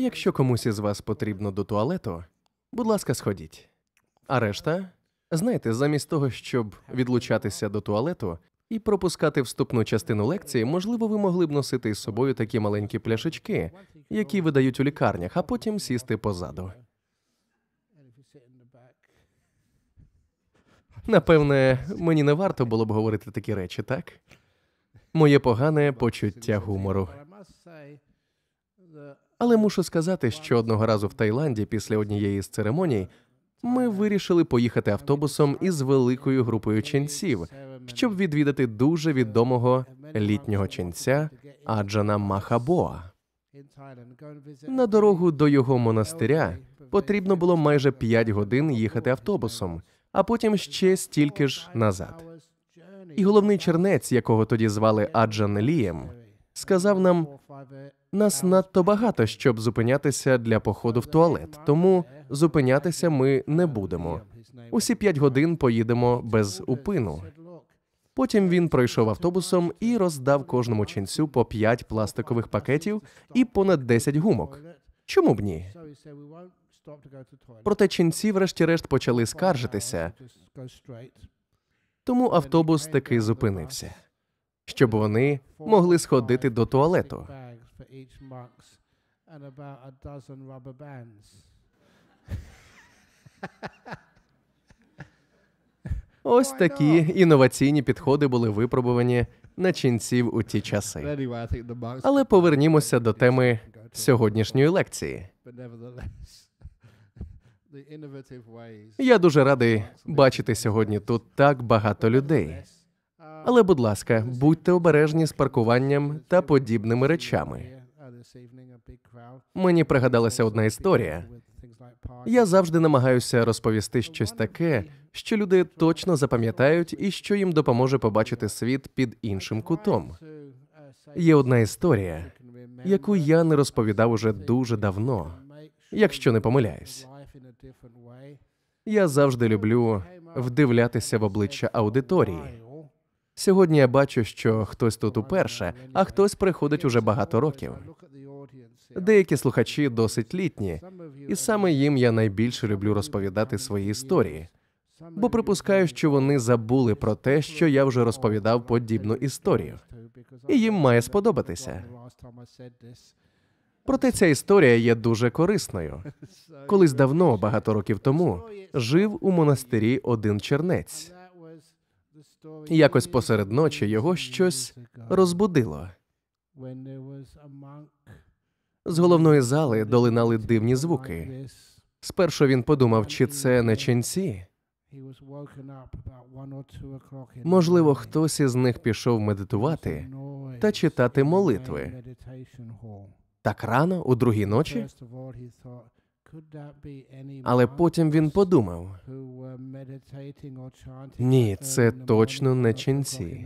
Якщо комусь із вас потрібно до туалету, будь ласка, сходіть. А решта, знаєте, замість того, щоб відлучатися до туалету і пропускати вступну частину лекції, можливо, ви могли б носити із собою такі маленькі пляшечки, які видають у лікарнях, а потім сісти позаду. Напевне, мені не варто було б говорити такі речі, так? Моє погане почуття гумору. Але мушу сказати, що одного разу в Таїланді, після однієї з церемоній, ми вирішили поїхати автобусом із великою групою ченців, щоб відвідати дуже відомого літнього ченця Аджана Махабоа. На дорогу до його монастиря потрібно було майже 5 годин їхати автобусом, а потім ще стільки ж назад. І головний чернець, якого тоді звали Аджан Лієм, сказав нам: нас надто багато, щоб зупинятися для походу в туалет, тому зупинятися ми не будемо. Усі п'ять годин поїдемо без упину. Потім він пройшов автобусом і роздав кожному ченцю по п'ять пластикових пакетів і понад десять гумок. Чому б ні? Проте ченці, врешті-решт, почали скаржитися. Тому автобус таки зупинився, щоб вони могли сходити до туалету each mux and about a dozen rubber bands. Ось такі інноваційні підходи були випробувані на ченців у ті часи. Але повернімося до теми сьогоднішньої лекції. Я дуже радий бачити сьогодні тут так багато людей. Uh, Але, будь ласка, будьте обережні з паркуванням та подібними речами. Мені пригадалася одна історія. Я завжди намагаюся розповісти щось таке, що люди точно запам'ятають і що їм допоможе побачити світ під іншим кутом. Uh, Є одна історія, яку я не розповідав уже дуже давно, якщо не помиляюсь. Я завжди люблю вдивлятися в обличчя аудиторії. Сьогодні я бачу, що хтось тут уперше, а хтось приходить уже багато років. Деякі слухачі досить літні, і саме їм я найбільше люблю розповідати свої історії, бо припускаю, що вони забули про те, що я вже розповідав подібну історію, і їм має сподобатися. Проте ця історія є дуже корисною. Колись давно, багато років тому, жив у монастирі один чернець. Якось посеред ночі його щось розбудило. З головної зали долинали дивні звуки. Спершу він подумав, чи це не ченці. Можливо, хтось із них пішов медитувати та читати молитви. Так рано, у другій ночі. Але потім він подумав ні, це точно не ченці.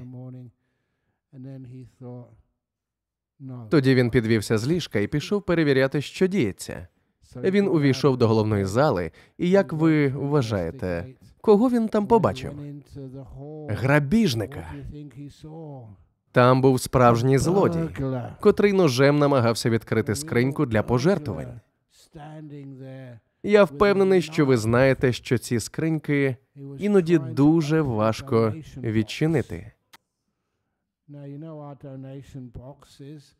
Тоді він підвівся з ліжка і пішов перевіряти, що діється. Він uh, увійшов до головної uh, зали, і як ви вважаєте, кого він там побачив? Грабіжника. Там був справжній злодій, котрий ножем намагався відкрити скриньку для пожертвувань. Я впевнений, що ви знаєте, що ці скриньки іноді дуже важко відчинити. Now, you know our donation box is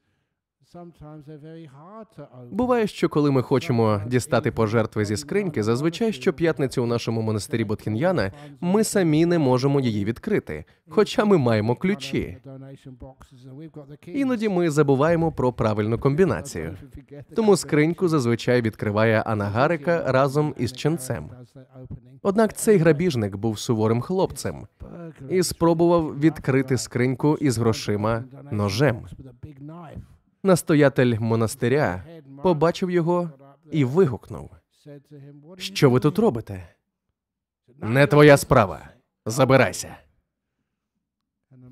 Буває, що коли ми хочемо дістати пожертви зі скриньки, зазвичай щоп'ятниці у нашому монастирі Ботхін'яна ми самі не можемо її відкрити, хоча ми маємо ключі. Іноді ми забуваємо про правильну комбінацію. Тому скриньку зазвичай відкриває Анагарика разом із ченцем. Однак цей грабіжник був суворим хлопцем і спробував відкрити скриньку із грошима ножем настоятель монастиря побачив його і вигукнув: Що ви тут робите? Не твоя справа. Забирайся.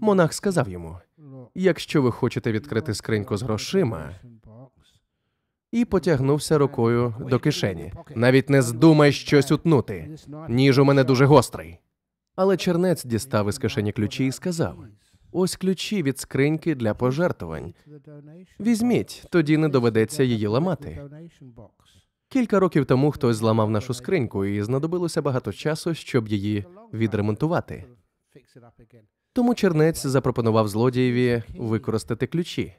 Монах сказав йому: якщо ви хочете відкрити скриньку з грошима, і потягнувся рукою до кишені. Навіть не здумай щось утнути. Ніж у мене дуже гострий. Але чернець дістав із кишені ключі і сказав: Ось ключі від скриньки для пожертвувань. Візьміть, тоді не доведеться її ламати. Кілька років тому хтось зламав нашу скриньку, і знадобилося багато часу, щоб її відремонтувати. Тому чернець запропонував злодієві використати ключі.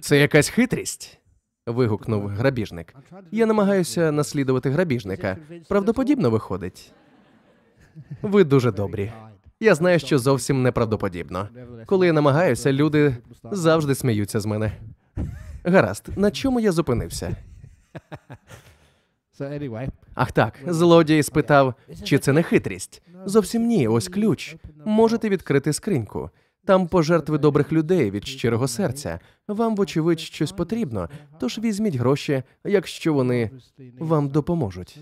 Це якась хитрість. вигукнув грабіжник. Я намагаюся наслідувати грабіжника. Правдоподібно виходить. Ви дуже добрі. Я знаю, що зовсім неправдоподібно. Коли я намагаюся, люди завжди сміються з мене. Гаразд, на чому я зупинився? Ах так, злодій спитав, чи це не хитрість? Зовсім ні, ось ключ. Можете відкрити скриньку. Там пожертви добрих людей від щирого серця. Вам, вочевидь, щось потрібно, тож візьміть гроші, якщо вони вам допоможуть.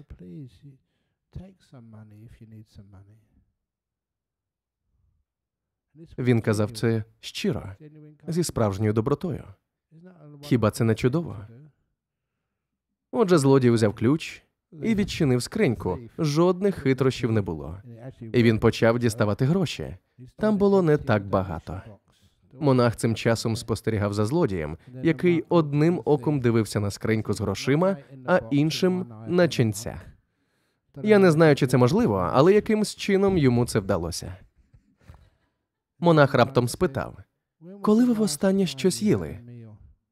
Він казав це щиро, зі справжньою добротою. Хіба це не чудово? Отже, злодій взяв ключ і відчинив скриньку. Жодних хитрощів не було. І він почав діставати гроші. Там було не так багато. Монах цим часом спостерігав за злодієм, який одним оком дивився на скриньку з грошима, а іншим на ченця. Я не знаю, чи це можливо, але якимсь чином йому це вдалося. Монах раптом спитав Коли ви востаннє щось їли?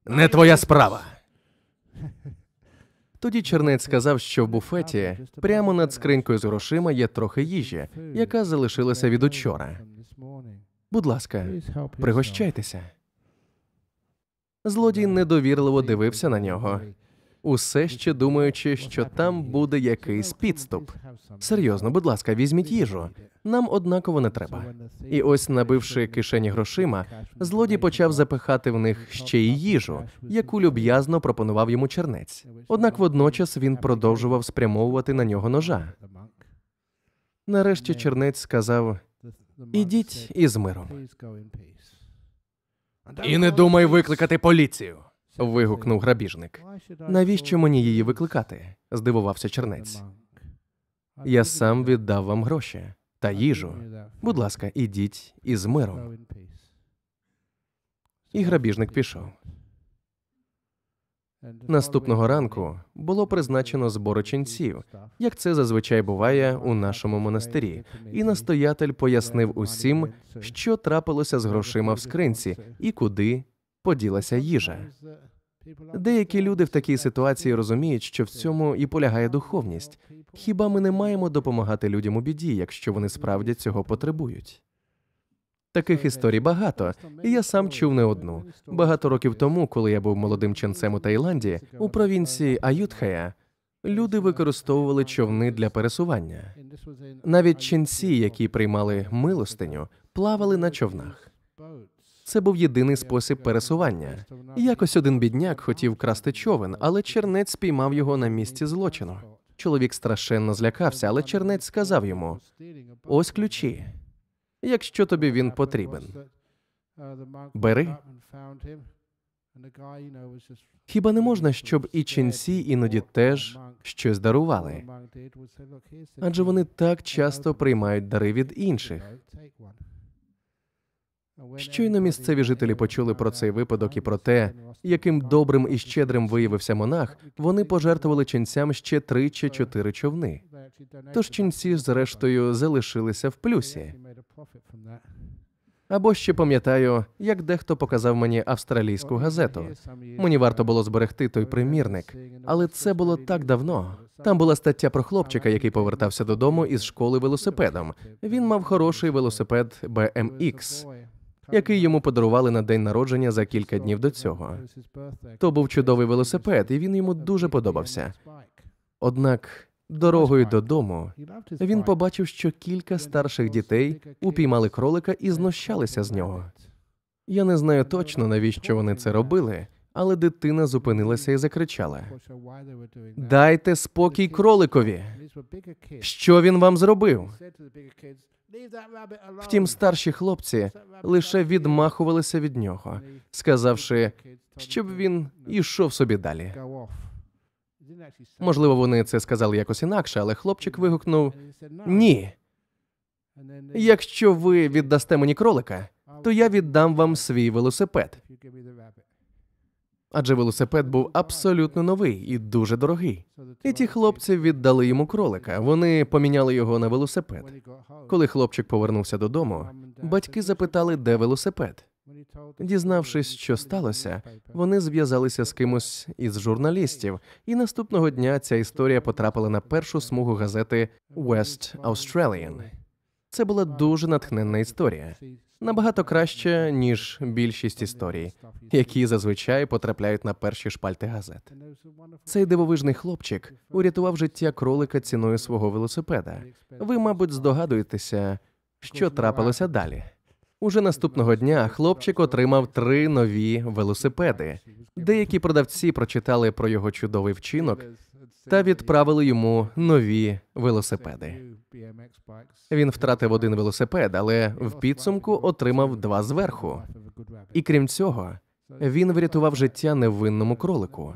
Не твоя справа. Тоді чернець сказав, що в буфеті прямо над скринькою з грошима є трохи їжі, яка залишилася від учора. Будь ласка, пригощайтеся. Злодій недовірливо дивився на нього усе ще думаючи, що там буде якийсь підступ. Серйозно, будь ласка, візьміть їжу. Нам однаково не треба. І ось, набивши кишені грошима, злодій почав запихати в них ще й їжу, яку люб'язно пропонував йому чернець. Однак водночас він продовжував спрямовувати на нього ножа. Нарешті чернець сказав ідіть із миром. І не думай викликати поліцію вигукнув грабіжник. Навіщо мені її викликати? здивувався чернець. Я сам віддав вам гроші та їжу. Будь ласка, ідіть із миром. І грабіжник пішов. Наступного ранку було призначено збори ченців, як це зазвичай буває у нашому монастирі, і настоятель пояснив усім, що трапилося з грошима в скринці і куди поділася їжа. Деякі люди в такій ситуації розуміють, що в цьому і полягає духовність. Хіба ми не маємо допомагати людям у біді, якщо вони справді цього потребують? Таких історій багато, і я сам чув не одну. Багато років тому, коли я був молодим ченцем у Таїланді, у провінції Аютхая люди використовували човни для пересування. Навіть ченці, які приймали милостиню, плавали на човнах. Це був єдиний спосіб пересування. Якось один бідняк хотів красти човен, але чернець спіймав його на місці злочину. Чоловік страшенно злякався, але чернець сказав йому: ось ключі, якщо тобі він потрібен. Бери. Хіба не можна, щоб і ченці іноді теж щось дарували? Адже вони так часто приймають дари від інших. Щойно місцеві жителі почули про цей випадок і про те, яким добрим і щедрим виявився монах, вони пожертвували ченцям ще три чи чотири човни. Тож ченці, зрештою, залишилися в плюсі. Або ще пам'ятаю, як дехто показав мені австралійську газету. Мені варто було зберегти той примірник, але це було так давно. Там була стаття про хлопчика, який повертався додому із школи велосипедом. Він мав хороший велосипед BMX який йому подарували на день народження за кілька днів до цього. То був чудовий велосипед, і він йому дуже подобався. Однак дорогою додому він побачив, що кілька старших дітей упіймали кролика і знущалися з нього. Я не знаю точно навіщо вони це робили, але дитина зупинилася і закричала: Дайте спокій кроликові. Що він вам зробив? Втім, старші хлопці лише відмахувалися від нього, сказавши, щоб він ішов собі далі. Можливо, вони це сказали якось інакше, але хлопчик вигукнув Ні. Якщо ви віддасте мені кролика, то я віддам вам свій велосипед адже велосипед був абсолютно новий і дуже дорогий. І ті хлопці віддали йому кролика. Вони поміняли його на велосипед. Коли хлопчик повернувся додому, батьки запитали, де велосипед. Дізнавшись, що сталося, вони зв'язалися з кимось із журналістів, і наступного дня ця історія потрапила на першу смугу газети West Australian. Це була дуже натхненна історія набагато краще ніж більшість історій, які зазвичай потрапляють на перші шпальти газет. Цей дивовижний хлопчик урятував життя кролика ціною свого велосипеда. Ви, мабуть, здогадуєтеся, що трапилося далі. Уже наступного дня хлопчик отримав три нові велосипеди. Деякі продавці прочитали про його чудовий вчинок та відправили йому нові велосипеди. Він втратив один велосипед, але в підсумку отримав два зверху. І крім цього, він врятував життя невинному кролику.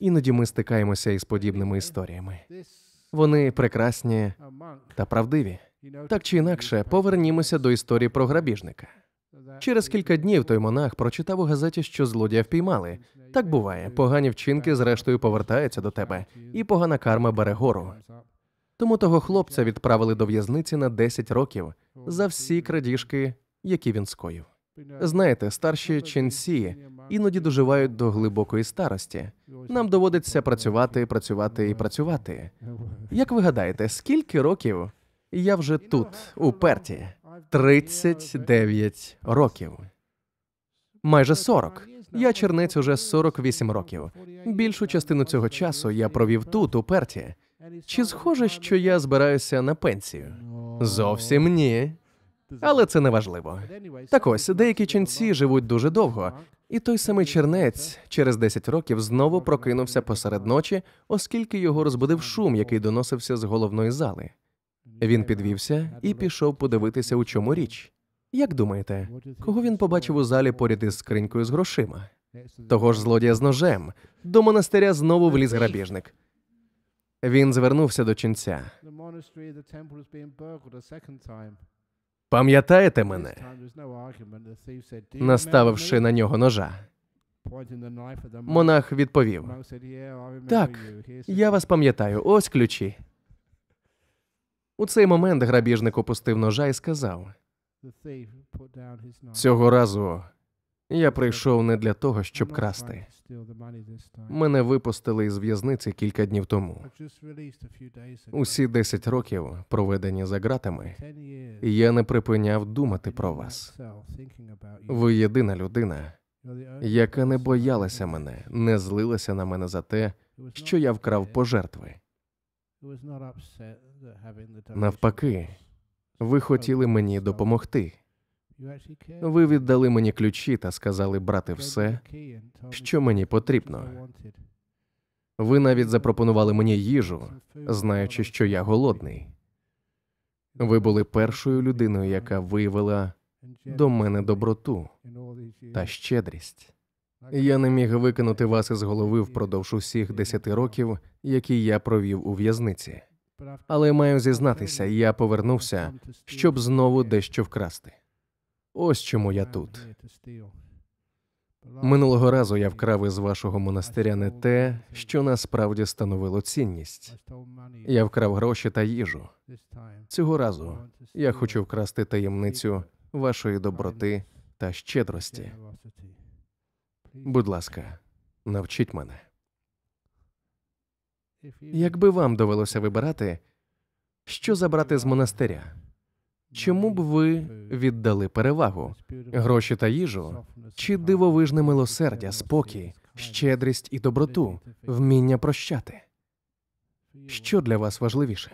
Іноді ми стикаємося із подібними історіями. Вони прекрасні та правдиві. Так чи інакше, повернімося до історії про грабіжника. Через кілька днів той монах прочитав у газеті, що злодія впіймали. Так буває, погані вчинки, зрештою, повертаються до тебе, і погана карма бере гору. Тому того хлопця відправили до в'язниці на 10 років за всі крадіжки, які він скоїв. Знаєте, старші ченсі іноді доживають до глибокої старості. Нам доводиться працювати, працювати і працювати. Як ви гадаєте, скільки років я вже тут, у Перті? 39 років. Майже 40. Я чернець уже 48 років. Більшу частину цього часу я провів тут, у Перті. Чи схоже, що я збираюся на пенсію? Зовсім ні. Але це не важливо. Так ось деякі ченці живуть дуже довго, і той самий чернець через 10 років знову прокинувся посеред ночі, оскільки його розбудив шум, який доносився з головної зали. Він підвівся і пішов подивитися, у чому річ. Як думаєте, кого він побачив у залі поряд із скринькою з грошима? Того ж злодія з ножем до монастиря знову вліз грабіжник. Він звернувся до ченця. Пам'ятаєте мене? наставивши на нього ножа. Монах відповів: Так, я вас пам'ятаю. Ось ключі. У цей момент грабіжник опустив ножа і сказав цього разу я прийшов не для того, щоб красти. Мене випустили із в'язниці кілька днів тому. Усі 10 років, проведені за ґратами, я не припиняв думати про вас. Ви єдина людина, яка не боялася мене, не злилася на мене за те, що я вкрав пожертви. Навпаки, ви хотіли мені допомогти. Ви віддали мені ключі та сказали брати все, що мені потрібно. Ви навіть запропонували мені їжу, знаючи, що я голодний. Ви були першою людиною, яка виявила до мене доброту та щедрість. Я не міг викинути вас із голови впродовж усіх десяти років, які я провів у в'язниці. Але маю зізнатися, я повернувся, щоб знову дещо вкрасти. Ось чому я тут. Минулого разу я вкрав із вашого монастиря не те, що насправді становило цінність. Я вкрав гроші та їжу. Цього разу я хочу вкрасти таємницю вашої доброти та щедрості. Будь ласка, навчіть мене. Якби вам довелося вибирати, що забрати з монастиря, чому б ви віддали перевагу, гроші та їжу чи дивовижне милосердя, спокій, щедрість і доброту, вміння прощати? Що для вас важливіше?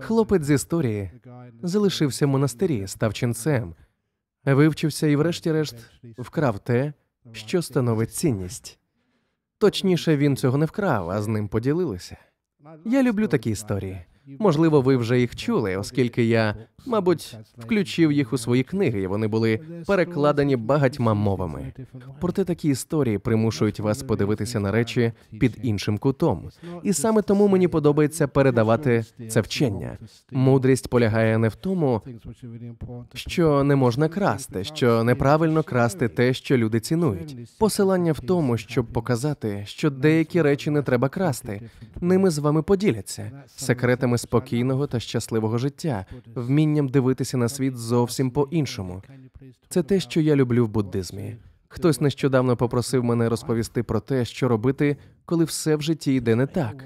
Хлопець з історії залишився в монастирі, став ченцем вивчився і, врешті-решт, вкрав те, що становить цінність. Точніше, він цього не вкрав, а з ним поділилися. Я люблю такі історії. Можливо, ви вже їх чули, оскільки я, мабуть, включив їх у свої книги, і вони були перекладені багатьма мовами. Проте такі історії примушують вас подивитися на речі під іншим кутом, і саме тому мені подобається передавати це вчення. Мудрість полягає не в тому, що не можна красти, що неправильно красти те, що люди цінують. Посилання в тому, щоб показати, що деякі речі не треба красти. Ними з вами поділяться секретами спокійного та щасливого життя, вмінням дивитися на світ зовсім по-іншому. Це те, що я люблю в буддизмі. Хтось нещодавно попросив мене розповісти про те, що робити, коли все в житті йде не так.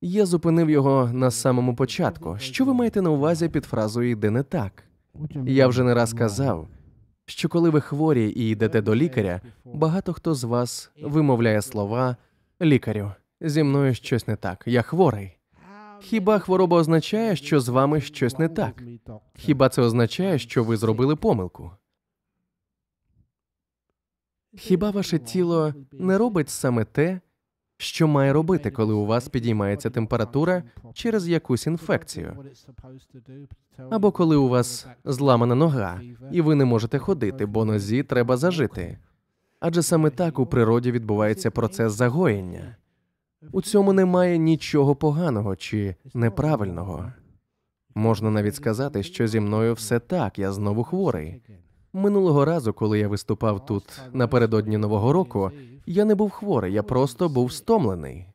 Я зупинив його на самому початку. Що ви маєте на увазі під фразою йде не так? Я вже не раз казав, що коли ви хворі і йдете до лікаря, багато хто з вас вимовляє слова лікарю. Зі мною щось не так. Я хворий. Хіба хвороба означає, що з вами щось не так? Хіба це означає, що ви зробили помилку? Хіба ваше тіло не робить саме те, що має робити, коли у вас підіймається температура через якусь інфекцію? Або коли у вас зламана нога, і ви не можете ходити, бо нозі треба зажити? Адже саме так у природі відбувається процес загоєння. У цьому немає нічого поганого чи неправильного. Можна навіть сказати, що зі мною все так, я знову хворий. Минулого разу, коли я виступав тут напередодні Нового року, я не був хворий, я просто був стомлений.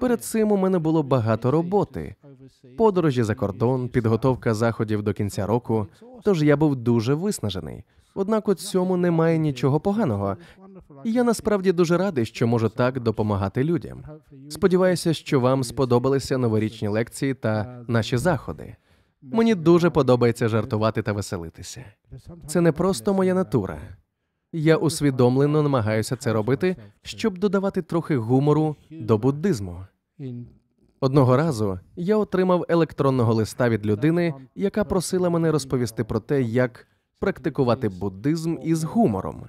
Перед цим у мене було багато роботи, подорожі за кордон, підготовка заходів до кінця року. Тож я був дуже виснажений. Однак у цьому немає нічого поганого. І я насправді дуже радий, що можу так допомагати людям. Сподіваюся, що вам сподобалися новорічні лекції та наші заходи. Мені дуже подобається жартувати та веселитися. Це не просто моя натура. Я усвідомлено намагаюся це робити, щоб додавати трохи гумору до буддизму. Одного разу я отримав електронного листа від людини, яка просила мене розповісти про те, як практикувати буддизм із гумором.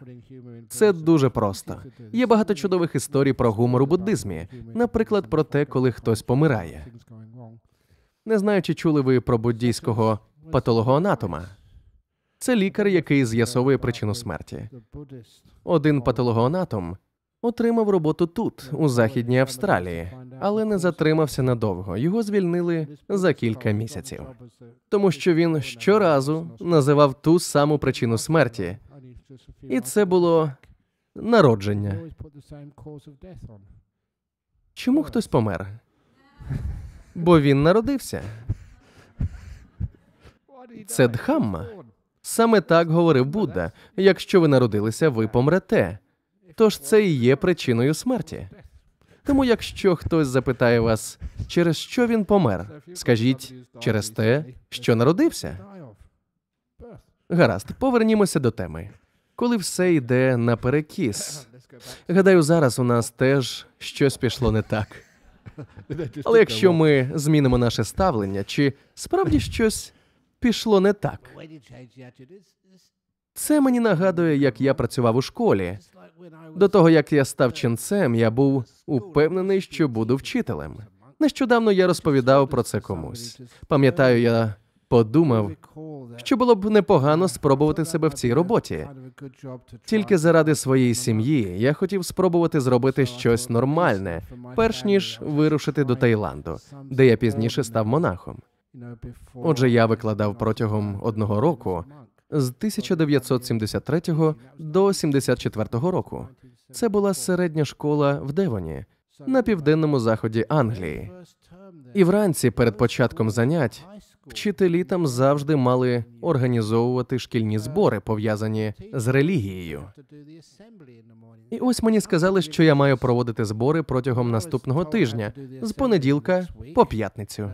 Це дуже просто. Є багато чудових історій про гумор у буддизмі, наприклад, про те, коли хтось помирає. Не знаю, чи чули ви про буддійського патологоанатома. Це лікар, який з'ясовує причину смерті. Один патологоанатом Отримав роботу тут, у Західній Австралії, але не затримався надовго. Його звільнили за кілька місяців, тому що він щоразу називав ту саму причину смерті, і це було народження. Чому хтось помер? Бо він народився. Це Дхамма. Саме так говорив Будда. Якщо ви народилися, ви помрете. Тож це і є причиною смерті. Тому, якщо хтось запитає вас, через що він помер, скажіть через те, що народився. Гаразд, повернімося до теми. Коли все йде наперекіс, гадаю, зараз у нас теж щось пішло не так. Але якщо ми змінимо наше ставлення, чи справді щось пішло не так? Це мені нагадує, як я працював у школі, до того як я став uh, ченцем, я був упевнений, що буду вчителем. Нещодавно я розповідав про це комусь. Пам'ятаю, я подумав, що було б непогано спробувати себе в цій роботі. Тільки заради своєї сім'ї я хотів спробувати зробити щось нормальне, перш ніж вирушити до Таїланду, де я пізніше став монахом. Отже, я викладав протягом одного року з 1973 до 74 року. Це була середня школа в Девоні на південному заході Англії. І вранці перед початком занять вчителі там завжди мали організовувати шкільні збори, пов'язані з релігією. І ось мені сказали, що я маю проводити збори протягом наступного тижня, з понеділка по п'ятницю.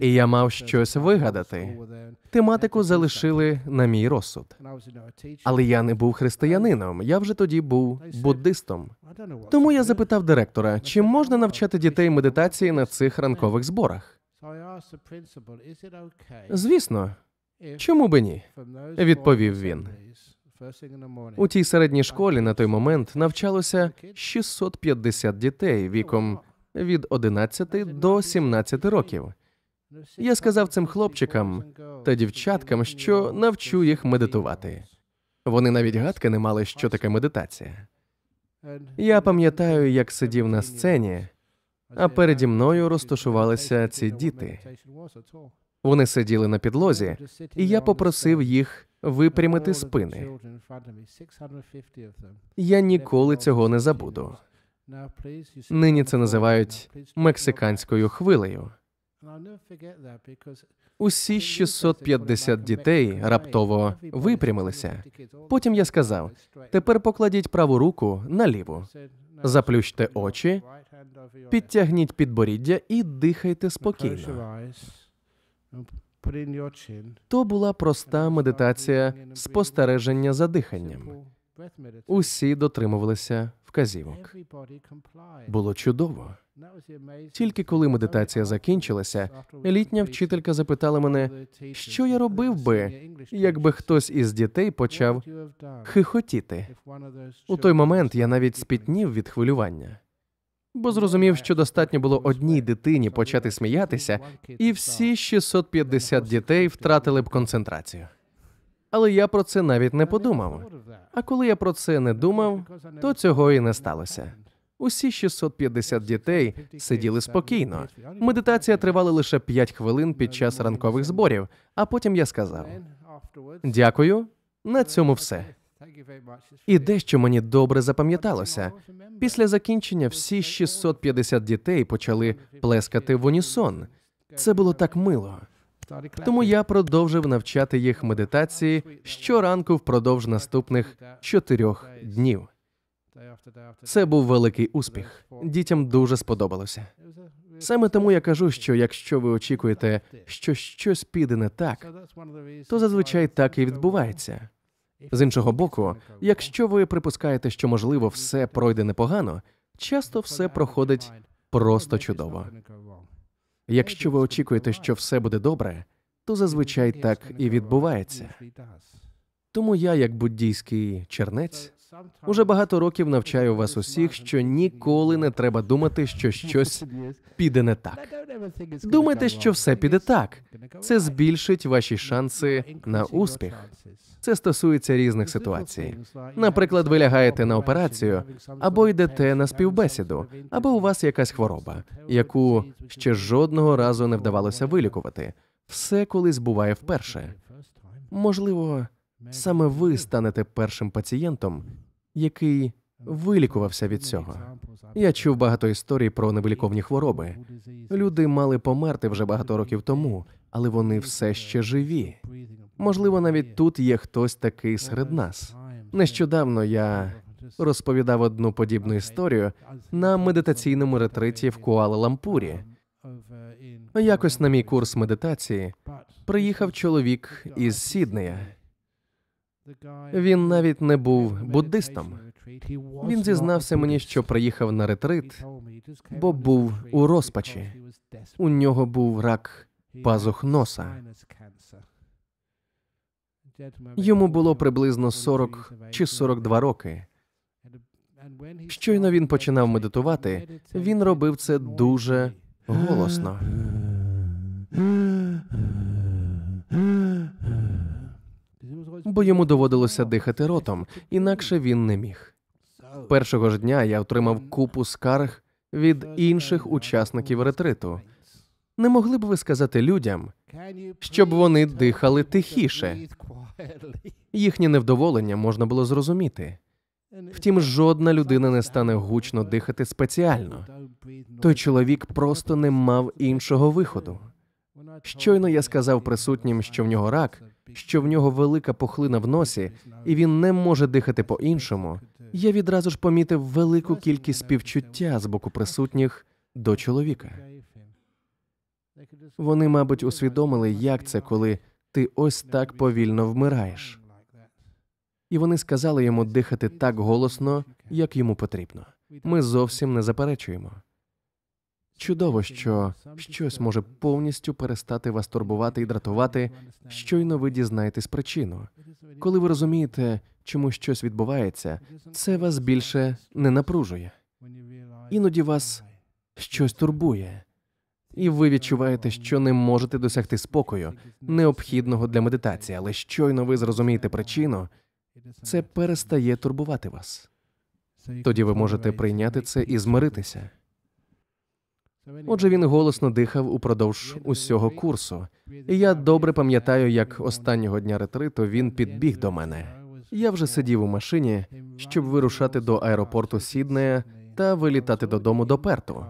І я мав щось вигадати. Тематику залишили на мій розсуд. Але я не був християнином. Я вже тоді був буддистом. Тому я запитав директора, чи можна навчати дітей медитації на цих ранкових зборах. Звісно, чому би ні? відповів він. У тій середній школі на той момент навчалося 650 дітей віком від 11 до 17 років. Я сказав цим хлопчикам та дівчаткам, що навчу їх медитувати. Вони навіть гадки не мали, що таке медитація. Я пам'ятаю, як сидів на сцені а переді мною розташувалися ці діти. Вони сиділи на підлозі, і я попросив їх випрямити спини. Я ніколи цього не забуду. Нині це називають мексиканською хвилею. Усі 650 дітей раптово випрямилися. Потім я сказав: тепер покладіть праву руку на ліву, заплющте очі Підтягніть підборіддя і дихайте спокійно. То була проста медитація спостереження за диханням. Усі дотримувалися вказівок. Було чудово. Тільки коли медитація закінчилася, літня вчителька запитала мене, що я робив би, якби хтось із дітей почав хихотіти. У той момент я навіть спітнів від хвилювання бо зрозумів, що достатньо було одній дитині почати сміятися, і всі 650 дітей втратили б концентрацію. Але я про це навіть не подумав. А коли я про це не думав, то цього і не сталося. Усі 650 дітей сиділи спокійно. Медитація тривала лише 5 хвилин під час ранкових зборів. А потім я сказав: дякую, на цьому все. І дещо мені добре запам'яталося. Після закінчення всі 650 дітей почали плескати в унісон. Це було так мило. Тому я продовжив навчати їх медитації щоранку впродовж наступних чотирьох днів. Це був великий успіх. Дітям дуже сподобалося. Саме тому я кажу, що якщо ви очікуєте, що щось піде не так, то зазвичай так і відбувається. З іншого боку, якщо ви припускаєте, що можливо все пройде непогано, часто все проходить просто чудово. Якщо ви очікуєте, що все буде добре, то зазвичай так і відбувається. Тому я, як буддійський чернець, Уже багато років навчаю вас усіх, що ніколи не треба думати, що щось піде не так. Думайте, що все піде так. Це збільшить ваші шанси на успіх. Це стосується різних ситуацій. Наприклад, ви лягаєте на операцію, або йдете на співбесіду, або у вас якась хвороба, яку ще жодного разу не вдавалося вилікувати. Все колись буває вперше. Можливо. Саме ви станете першим пацієнтом, який вилікувався від цього. Я чув багато історій про невиліковні хвороби. Люди мали померти вже багато років тому, але вони все ще живі. Можливо, навіть тут є хтось такий серед нас. Нещодавно я розповідав одну подібну історію на медитаційному ретриті в куала Лампурі. Якось на мій курс медитації приїхав чоловік із Сіднея. Він навіть не був буддистом. Він зізнався мені, що приїхав на ретрит, бо був у розпачі. У нього був рак пазух носа. Йому було приблизно 40 чи 42 роки. Щойно він починав медитувати, він робив це дуже голосно. бо йому доводилося дихати ротом, інакше він не міг. Першого ж дня я отримав купу скарг від інших учасників ретриту. Не могли б ви сказати людям, щоб вони дихали тихіше? Їхнє невдоволення можна було зрозуміти. Втім, жодна людина не стане гучно дихати спеціально. Той чоловік просто не мав іншого виходу. Щойно я сказав присутнім, що в нього рак, що в нього велика пухлина в носі, і він не може дихати по-іншому, я відразу ж помітив велику кількість співчуття з боку присутніх до чоловіка. Вони, мабуть, усвідомили, як це, коли ти ось так повільно вмираєш. І вони сказали йому дихати так голосно, як йому потрібно. Ми зовсім не заперечуємо. Чудово, що щось може повністю перестати вас турбувати і дратувати, щойно ви дізнаєтесь причину. Коли ви розумієте, чому щось відбувається, це вас більше не напружує. Іноді вас щось турбує, і ви відчуваєте, що не можете досягти спокою, необхідного для медитації, але щойно ви зрозумієте причину, це перестає турбувати вас. Тоді ви можете прийняти це і змиритися. Отже, він голосно дихав упродовж усього курсу, і я добре пам'ятаю, як останнього дня ретриту він підбіг до мене. Я вже сидів у машині, щоб вирушати до аеропорту Сіднея та вилітати додому до Перту.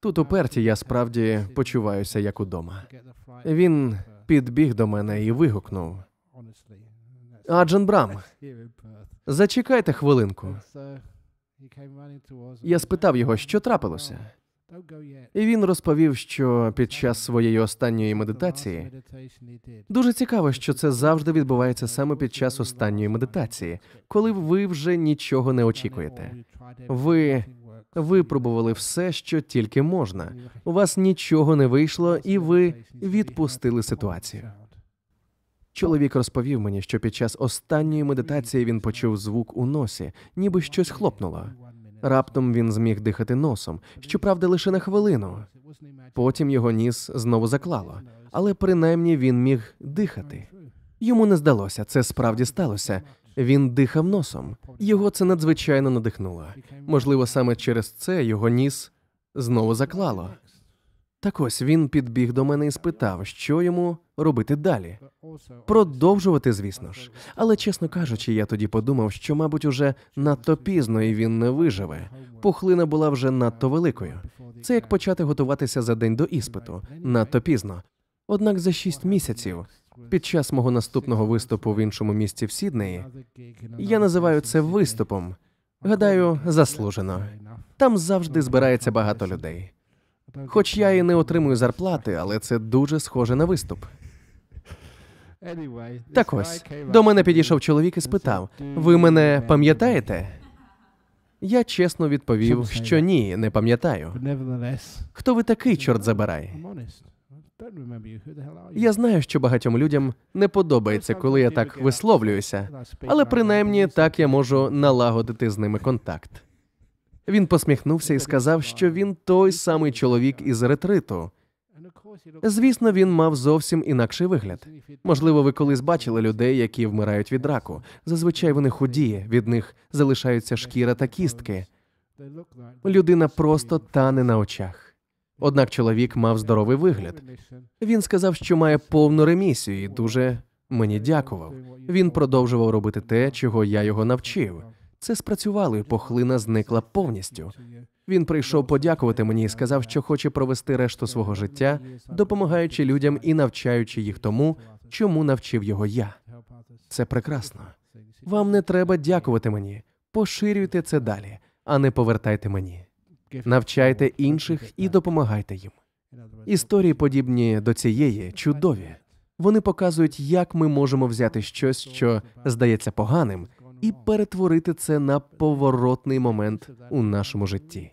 Тут у Перті я справді почуваюся як удома. Він підбіг до мене і вигукнув Аджен Брам, зачекайте хвилинку. Я спитав його, що трапилося. І він розповів, що під час своєї останньої медитації дуже цікаво, що це завжди відбувається саме під час останньої медитації, коли ви вже нічого не очікуєте. Ви випробували все, що тільки можна. У вас нічого не вийшло, і ви відпустили ситуацію. Чоловік розповів мені, що під час останньої медитації він почув звук у носі, ніби щось хлопнуло. Раптом він зміг дихати носом, щоправда, лише на хвилину. Потім його ніс знову заклало, але принаймні він міг дихати. Йому не здалося, це справді сталося. Він дихав носом. Його це надзвичайно надихнуло. Можливо, саме через це його ніс знову заклало. Так ось він підбіг до мене і спитав, що йому робити далі. Продовжувати, звісно ж. Але, чесно кажучи, я тоді подумав, що, мабуть, уже надто пізно і він не виживе. Пухлина була вже надто великою. Це як почати готуватися за день до іспиту, надто пізно. Однак за шість місяців, під час мого наступного виступу в іншому місці в Сіднеї, я називаю це виступом. Гадаю, заслужено. Там завжди збирається багато людей. Хоч я і не отримую зарплати, але це дуже схоже на виступ. Так ось до мене підійшов чоловік і спитав: ви мене пам'ятаєте? Я чесно відповів, що ні, не пам'ятаю. Хто ви такий, чорт забирай? Я знаю, що багатьом людям не подобається, коли я так висловлююся, але принаймні так я можу налагодити з ними контакт. Він посміхнувся і сказав, що він той самий чоловік із ретриту. Звісно, він мав зовсім інакший вигляд. Можливо, ви колись бачили людей, які вмирають від раку. Зазвичай вони худі, від них залишаються шкіра та кістки. Людина просто тане на очах. Однак чоловік мав здоровий вигляд. Він сказав, що має повну ремісію, і дуже мені дякував. Він продовжував робити те, чого я його навчив. Це спрацювало, і похлина зникла повністю. Він прийшов подякувати мені і сказав, що хоче провести решту свого життя, допомагаючи людям і навчаючи їх тому, чому навчив його я. Це прекрасно. Вам не треба дякувати мені. Поширюйте це далі, а не повертайте мені. Навчайте інших і допомагайте їм. Історії, подібні до цієї, чудові. Вони показують, як ми можемо взяти щось, що здається поганим, і перетворити це на поворотний момент у нашому житті.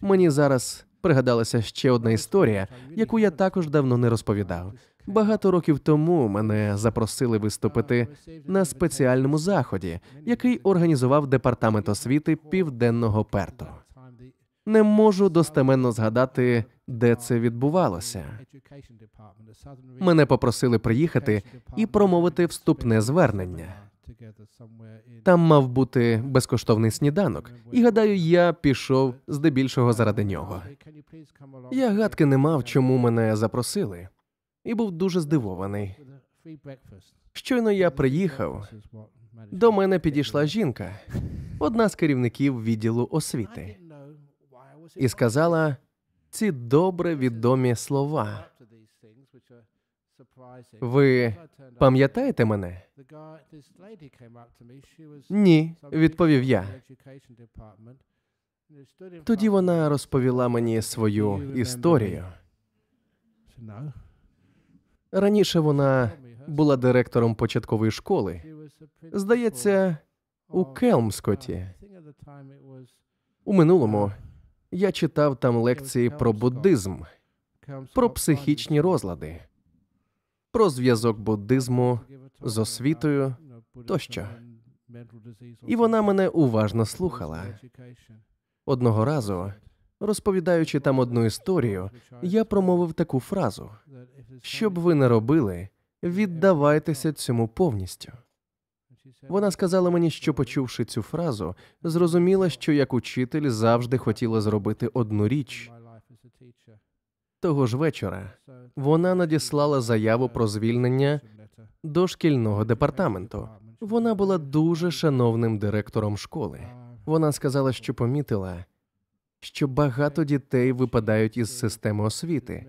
Мені зараз пригадалася ще одна історія, яку я також давно не розповідав. Багато років тому мене запросили виступити на спеціальному заході, який організував департамент освіти південного Перту. Не можу достеменно згадати, де це відбувалося. Мене попросили приїхати і промовити вступне звернення. Там мав бути безкоштовний сніданок, і гадаю, я пішов здебільшого заради нього. Я гадки не мав, чому мене запросили, і був дуже здивований. Щойно я приїхав. До мене підійшла жінка, одна з керівників відділу освіти, і сказала ці добре відомі слова. Ви пам'ятаєте мене? Ні, відповів я. Тоді вона розповіла мені свою історію. Раніше вона була директором початкової школи. Здається, у Келмскоті. Uh, у минулому uh, я читав там лекції про буддизм, про психічні розлади про зв'язок буддизму з освітою тощо. І вона мене уважно слухала. Одного разу, розповідаючи там одну історію, я промовив таку фразу: що б ви не робили, віддавайтеся цьому повністю. Вона сказала мені, що почувши цю фразу, зрозуміла, що як учитель завжди хотіла зробити одну річ. Того ж вечора вона надіслала заяву про звільнення до шкільного департаменту. Вона була дуже шановним директором школи. Вона сказала, що помітила, що багато дітей випадають із системи освіти.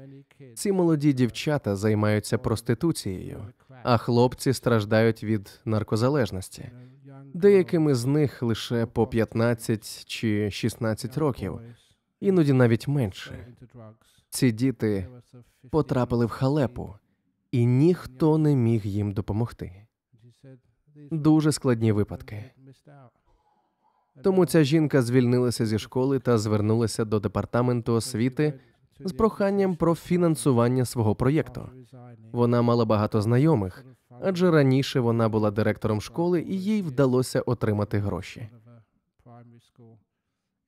Ці молоді дівчата займаються проституцією, а хлопці страждають від наркозалежності. Деякими з них лише по 15 чи 16 років, іноді навіть менше. Ці діти потрапили в халепу, і ніхто не міг їм допомогти. Дуже складні випадки. Тому ця жінка звільнилася зі школи та звернулася до департаменту освіти з проханням про фінансування свого проєкту. Вона мала багато знайомих, адже раніше вона була директором школи і їй вдалося отримати гроші.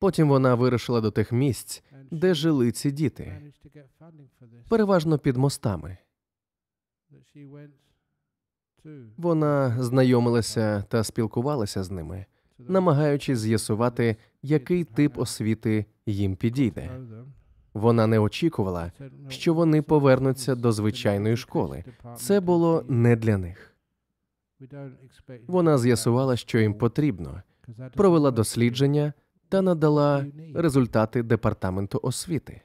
Потім вона вирушила до тих місць, де жили ці діти, переважно під мостами. Вона знайомилася та спілкувалася з ними, намагаючись з'ясувати, який тип освіти їм підійде. Вона не очікувала, що вони повернуться до звичайної школи. Це було не для них. Вона з'ясувала, що їм потрібно, провела дослідження та надала результати департаменту освіти.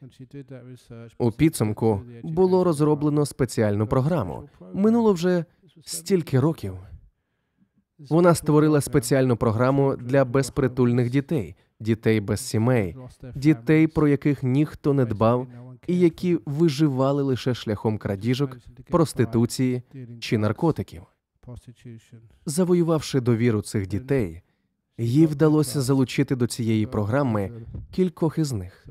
У підсумку було розроблено спеціальну програму. Минуло вже стільки років. Вона створила спеціальну програму для безпритульних дітей, дітей без сімей, дітей, про яких ніхто не дбав, і які виживали лише шляхом крадіжок, проституції чи наркотиків. Завоювавши довіру цих дітей. Їй вдалося залучити до цієї програми кількох із них.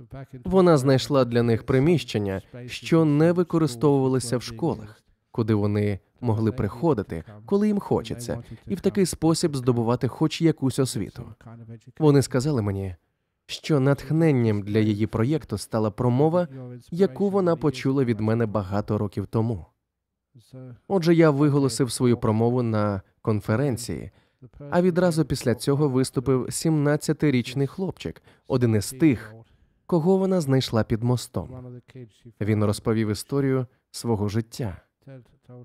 Вона знайшла для них приміщення, що не використовувалися в школах, куди вони могли приходити, коли їм хочеться, і в такий спосіб здобувати хоч якусь освіту. Вони сказали мені, що натхненням для її проєкту стала промова, яку вона почула від мене багато років тому. Отже, я виголосив свою промову на конференції. А відразу після цього виступив 17-річний хлопчик, один із тих, кого вона знайшла під мостом. Він розповів історію свого життя.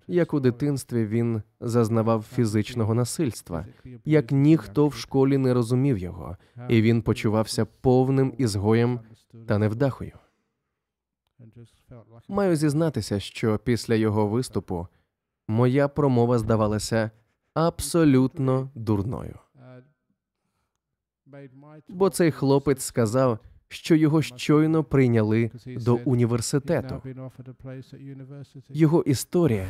Як у дитинстві він зазнавав фізичного насильства, як ніхто в школі не розумів його, і він почувався повним ізгоєм та невдахою. Маю зізнатися, що після його виступу моя промова здавалася абсолютно дурною. Бо цей хлопець сказав, що його щойно прийняли до університету. Його історія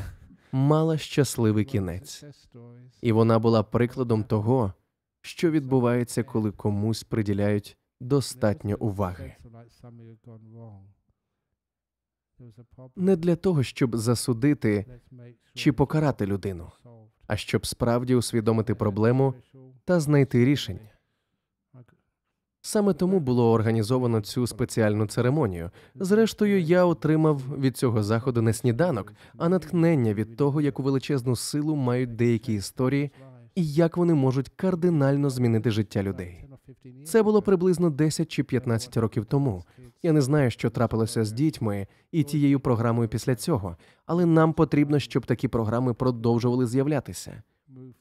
мала щасливий кінець, і вона була прикладом того, що відбувається, коли комусь приділяють достатньо уваги. Не для того, щоб засудити чи покарати людину а щоб справді усвідомити проблему та знайти рішення. Саме тому було організовано цю спеціальну церемонію. Зрештою, я отримав від цього заходу не сніданок, а натхнення від того, яку величезну силу мають деякі історії і як вони можуть кардинально змінити життя людей. Це було приблизно 10 чи 15 років тому. Я не знаю, що трапилося з дітьми і тією програмою після цього, але нам потрібно, щоб такі програми продовжували з'являтися.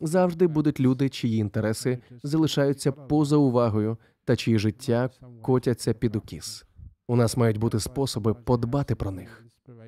Завжди будуть люди, чиї інтереси залишаються поза увагою та чиї життя котяться під укіс. У нас мають бути способи подбати про них.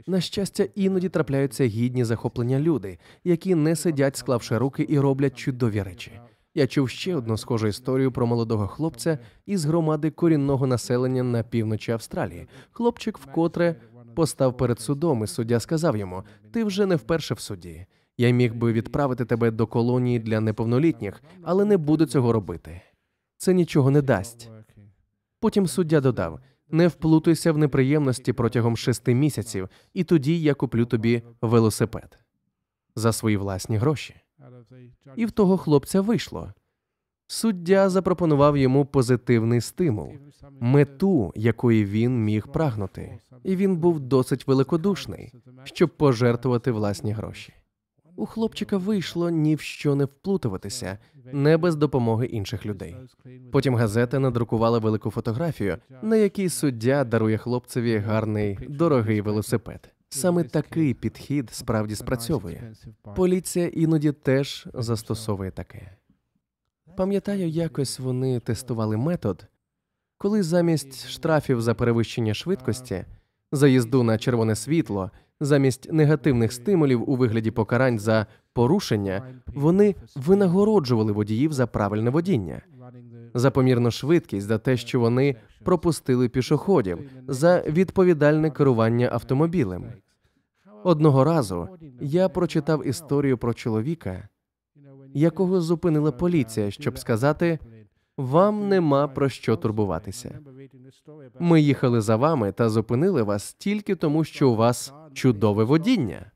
На щастя, іноді трапляються гідні захоплення люди, які не сидять, склавши руки, і роблять чудові речі. Я чув ще одну схожу історію про молодого хлопця із громади корінного населення на півночі Австралії. Хлопчик вкотре постав перед судом, і суддя сказав йому: Ти вже не вперше в суді. Я міг би відправити тебе до колонії для неповнолітніх, але не буду цього робити. Це нічого не дасть. Потім суддя додав: не вплутуйся в неприємності протягом шести місяців, і тоді я куплю тобі велосипед за свої власні гроші. І в того хлопця вийшло. Суддя запропонував йому позитивний стимул, мету, якої він міг прагнути, і він був досить великодушний, щоб пожертвувати власні гроші. У хлопчика вийшло ні в що не вплутуватися, не без допомоги інших людей. Потім газета надрукувала велику фотографію, на якій суддя дарує хлопцеві гарний дорогий велосипед. Саме такий підхід справді спрацьовує. Поліція іноді теж застосовує таке. Пам'ятаю, якось вони тестували метод, коли замість штрафів за перевищення швидкості, заїзду на червоне світло, замість негативних стимулів у вигляді покарань за порушення, вони винагороджували водіїв за правильне водіння, за помірну швидкість, за те, е, що вони пропустили пішоходів за відповідальне керування автомобілем. Одного разу я прочитав історію про чоловіка, якого зупинила поліція, щоб сказати. Вам нема про що турбуватися. Ми їхали за вами та зупинили вас тільки тому, що у вас чудове водіння.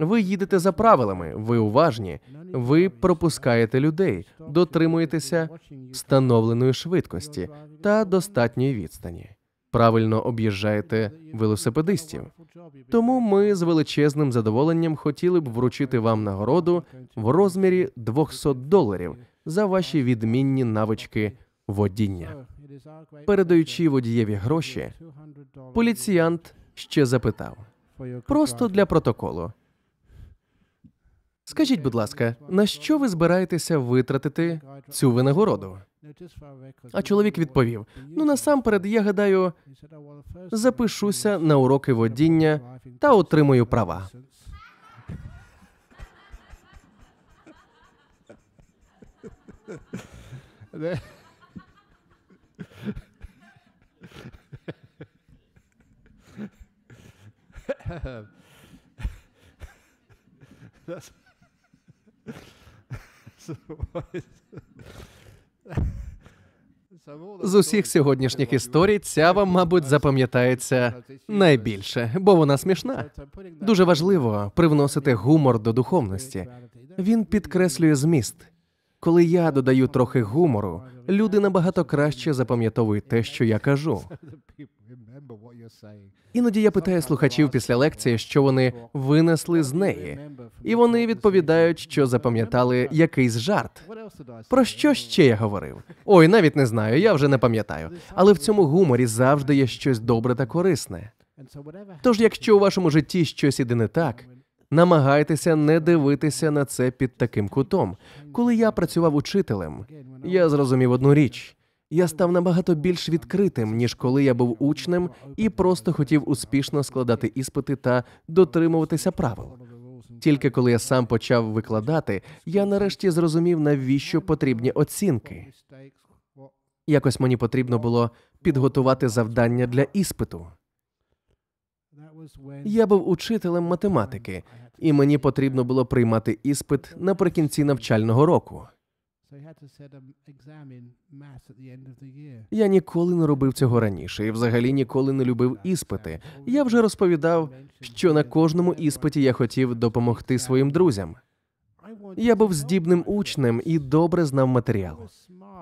Ви їдете за правилами, ви уважні, ви пропускаєте людей, дотримуєтеся встановленої швидкості та достатньої відстані. Правильно об'їжджаєте велосипедистів. Тому ми з величезним задоволенням хотіли б вручити вам нагороду в розмірі 200 доларів за ваші відмінні навички водіння. Передаючи водієві гроші, поліціянт ще запитав просто для протоколу. Скажіть, будь ласка, на що ви збираєтеся витратити цю винагороду? А чоловік відповів: ну насамперед, я гадаю, запишуся на уроки водіння та отримую права. That's З усіх сьогоднішніх історій ця вам, мабуть, запам'ятається найбільше, бо вона смішна. Дуже важливо привносити гумор до духовності. Він підкреслює зміст. Коли я додаю трохи гумору, люди набагато краще запам'ятовують те, що я кажу. Іноді я питаю слухачів після лекції, що вони винесли з неї, і вони відповідають, що запам'ятали якийсь жарт. Про що ще я говорив? Ой, навіть не знаю, я вже не пам'ятаю. Але в цьому гуморі завжди є щось добре та корисне. Тож, якщо у вашому житті щось іде не так. Намагайтеся не дивитися на це під таким кутом. Коли я працював учителем, я зрозумів одну річ: я став набагато більш відкритим ніж коли я був учнем і просто хотів успішно складати іспити та дотримуватися правил. Тільки коли я сам почав викладати, я нарешті зрозумів, навіщо потрібні оцінки. Якось мені потрібно було підготувати завдання для іспиту. Я був учителем математики, і мені потрібно було приймати іспит наприкінці навчального року. Я ніколи не робив цього раніше і взагалі ніколи не любив іспити. Я вже розповідав, що на кожному іспиті я хотів допомогти своїм друзям. Я був здібним учнем і добре знав матеріал.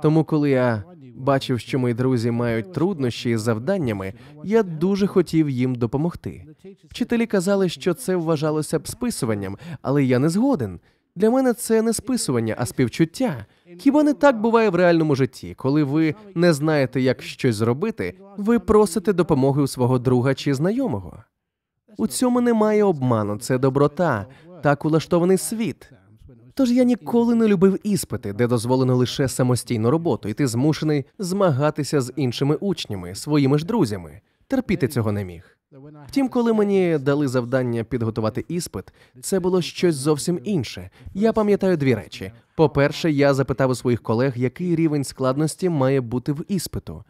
Тому, коли я бачив, що мої друзі мають труднощі з завданнями, я дуже хотів їм допомогти. Вчителі казали, що це вважалося б списуванням, але я не згоден. Для мене це не списування, а співчуття. Хіба не так буває в реальному житті, коли ви не знаєте, як щось зробити, ви просите допомоги у свого друга чи знайомого? У цьому немає обману, це доброта, так улаштований світ. Тож я ніколи не любив іспити, де дозволено лише самостійну роботу, і ти змушений змагатися з іншими учнями, своїми ж друзями. Терпіти цього не міг. Втім, коли мені дали завдання підготувати іспит, це було щось зовсім інше. Я пам'ятаю дві речі: по-перше, я запитав у своїх колег, який рівень складності має бути в іспиту.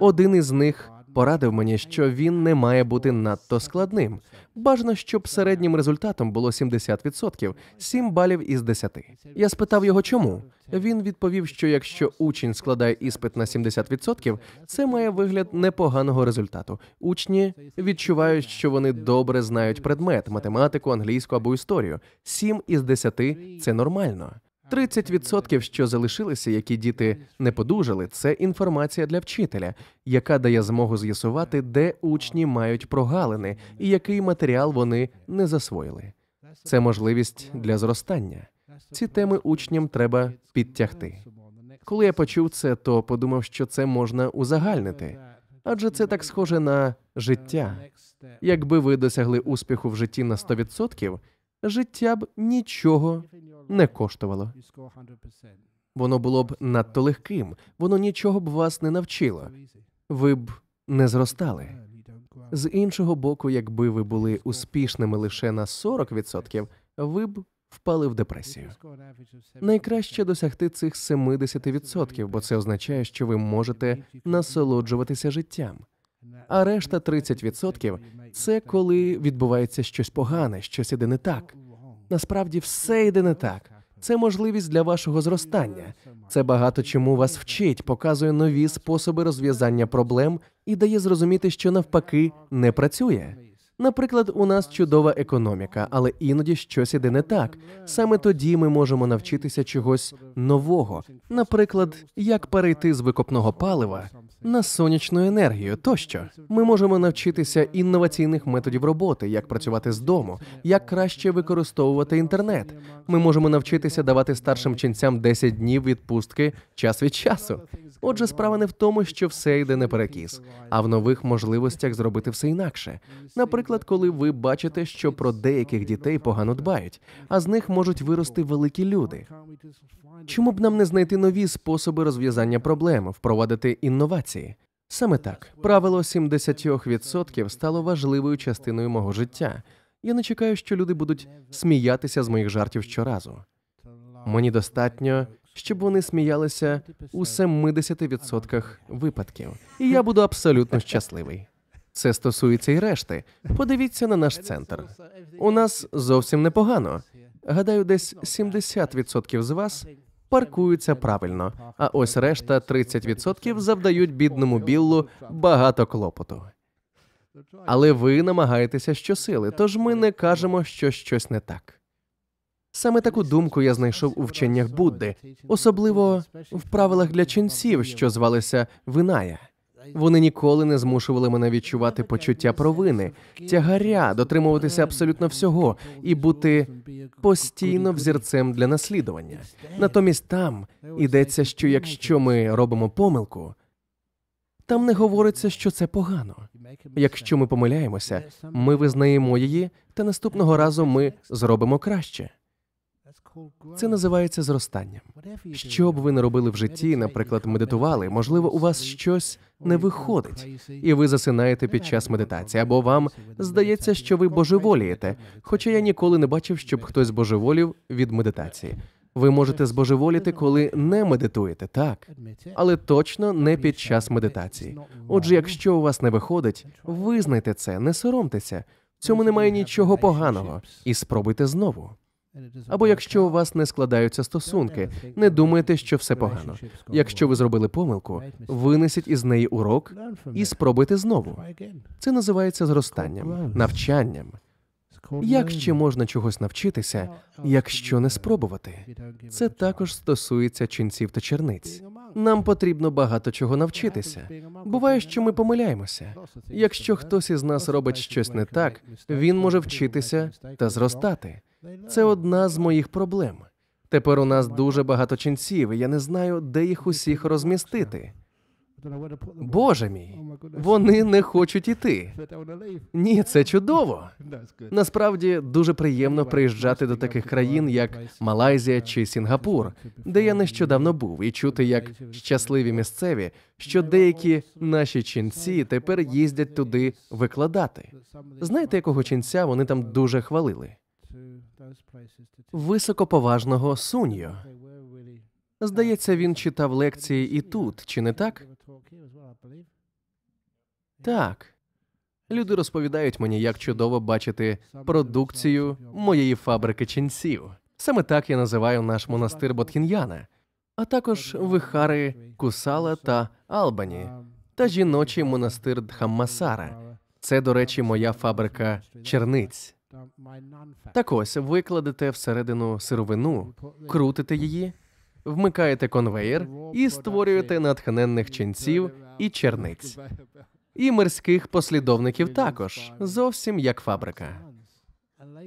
Один із них порадив мені, що він не має бути надто складним. Бажано, щоб середнім результатом було 70%, 7 балів із 10. Я спитав його, чому він відповів, що якщо учень складає іспит на 70%, це має вигляд непоганого результату. Учні відчувають, що вони добре знають предмет математику, англійську або історію. 7 із 10 – це нормально. 30%, що залишилися, які діти не подужали, це інформація для вчителя, яка дає змогу з'ясувати, де учні мають прогалини і який матеріал вони не засвоїли. Це можливість для зростання. Ці теми учням треба підтягти. Коли я почув це, то подумав, що це можна узагальнити, адже це так схоже на життя. Якби ви досягли успіху в житті на 100%, життя б нічого не коштувало. Воно було б надто легким, воно нічого б вас не навчило. Ви б не зростали. З іншого боку, якби ви були успішними лише на 40%, ви б впали в депресію. Найкраще досягти цих 70%, бо це означає, що ви можете насолоджуватися життям а решта 30% – це коли відбувається щось погане, щось іде не так. Насправді все йде не так. Це можливість для вашого зростання. Це багато чому вас вчить, показує нові способи розв'язання проблем і дає зрозуміти, що навпаки не працює. Наприклад, у нас чудова економіка, але іноді щось іде не так. Саме тоді ми можемо навчитися чогось нового. Наприклад, як перейти з викопного палива на сонячну енергію, тощо ми можемо навчитися інноваційних методів роботи, як працювати з дому, як краще використовувати інтернет. Ми можемо навчитися давати старшим ченцям 10 днів відпустки час від часу. Отже, справа не в тому, що все йде наперекіс, а в нових можливостях зробити все інакше. Наприклад. Наприклад, коли ви бачите, що про деяких дітей погано дбають, а з них можуть вирости великі люди. Чому б нам не знайти нові способи розв'язання проблем, впровадити інновації? Саме так правило 70% стало важливою частиною мого життя. Я не чекаю, що люди будуть сміятися з моїх жартів щоразу. Мені достатньо, щоб вони сміялися у 70% випадків, і я буду абсолютно щасливий. Це стосується і решти. Подивіться на наш центр. У нас зовсім непогано. Гадаю, десь 70% з вас паркуються правильно, а ось решта 30% завдають бідному біллу багато клопоту. Але ви намагаєтеся щосили, тож ми не кажемо, що щось не так. Саме таку думку я знайшов у вченнях Будди, особливо в правилах для ченців, що звалися винає. Вони ніколи не змушували мене відчувати почуття провини, тягаря, дотримуватися абсолютно всього і бути постійно взірцем для наслідування. Натомість там йдеться, що якщо ми робимо помилку, там не говориться, що це погано. Якщо ми помиляємося, ми визнаємо її, та наступного разу ми зробимо краще. Це називається зростанням. Що б ви не робили в житті, наприклад, медитували, можливо, у вас щось не виходить, і ви засинаєте під час медитації, або вам здається, що ви божеволієте. Хоча я ніколи не бачив, щоб хтось божеволів від медитації. Ви можете збожеволіти, коли не медитуєте, так але точно не під час медитації. Отже, якщо у вас не виходить, визнайте це, не соромтеся. В цьому немає нічого поганого, і спробуйте знову. Або якщо у вас не складаються стосунки, не думайте, що все погано. Якщо ви зробили помилку, винесіть із неї урок і спробуйте знову. Це називається зростанням, навчанням. Як ще можна чогось навчитися, якщо не спробувати? Це також стосується ченців та черниць. Нам потрібно багато чого навчитися. Буває, що ми помиляємося. Якщо хтось із нас робить щось не так, він може вчитися та зростати. Це одна з моїх проблем. Тепер у нас дуже багато ченців, і я не знаю, де їх усіх розмістити. Боже мій, вони не хочуть іти. Ні, це чудово. Насправді дуже приємно приїжджати до таких країн, як Малайзія чи Сінгапур, де я нещодавно був, і чути, як щасливі місцеві, що деякі наші ченці тепер їздять туди викладати. Знаєте, якого ченця вони там дуже хвалили? високоповажного суньо. Uh, Здається, він читав лекції і тут, чи не так? Так. Люди розповідають мені, як чудово бачити продукцію моєї фабрики ченців. Саме так я називаю наш монастир Ботхін'яна, а також вихари Кусала та Албані um, та жіночий монастир Дхаммасара. Це, до речі, моя фабрика черниць. Так ось ви кладете всередину сировину, крутите її, вмикаєте конвеєр і створюєте натхненних ченців і черниць і мирських послідовників також зовсім як фабрика.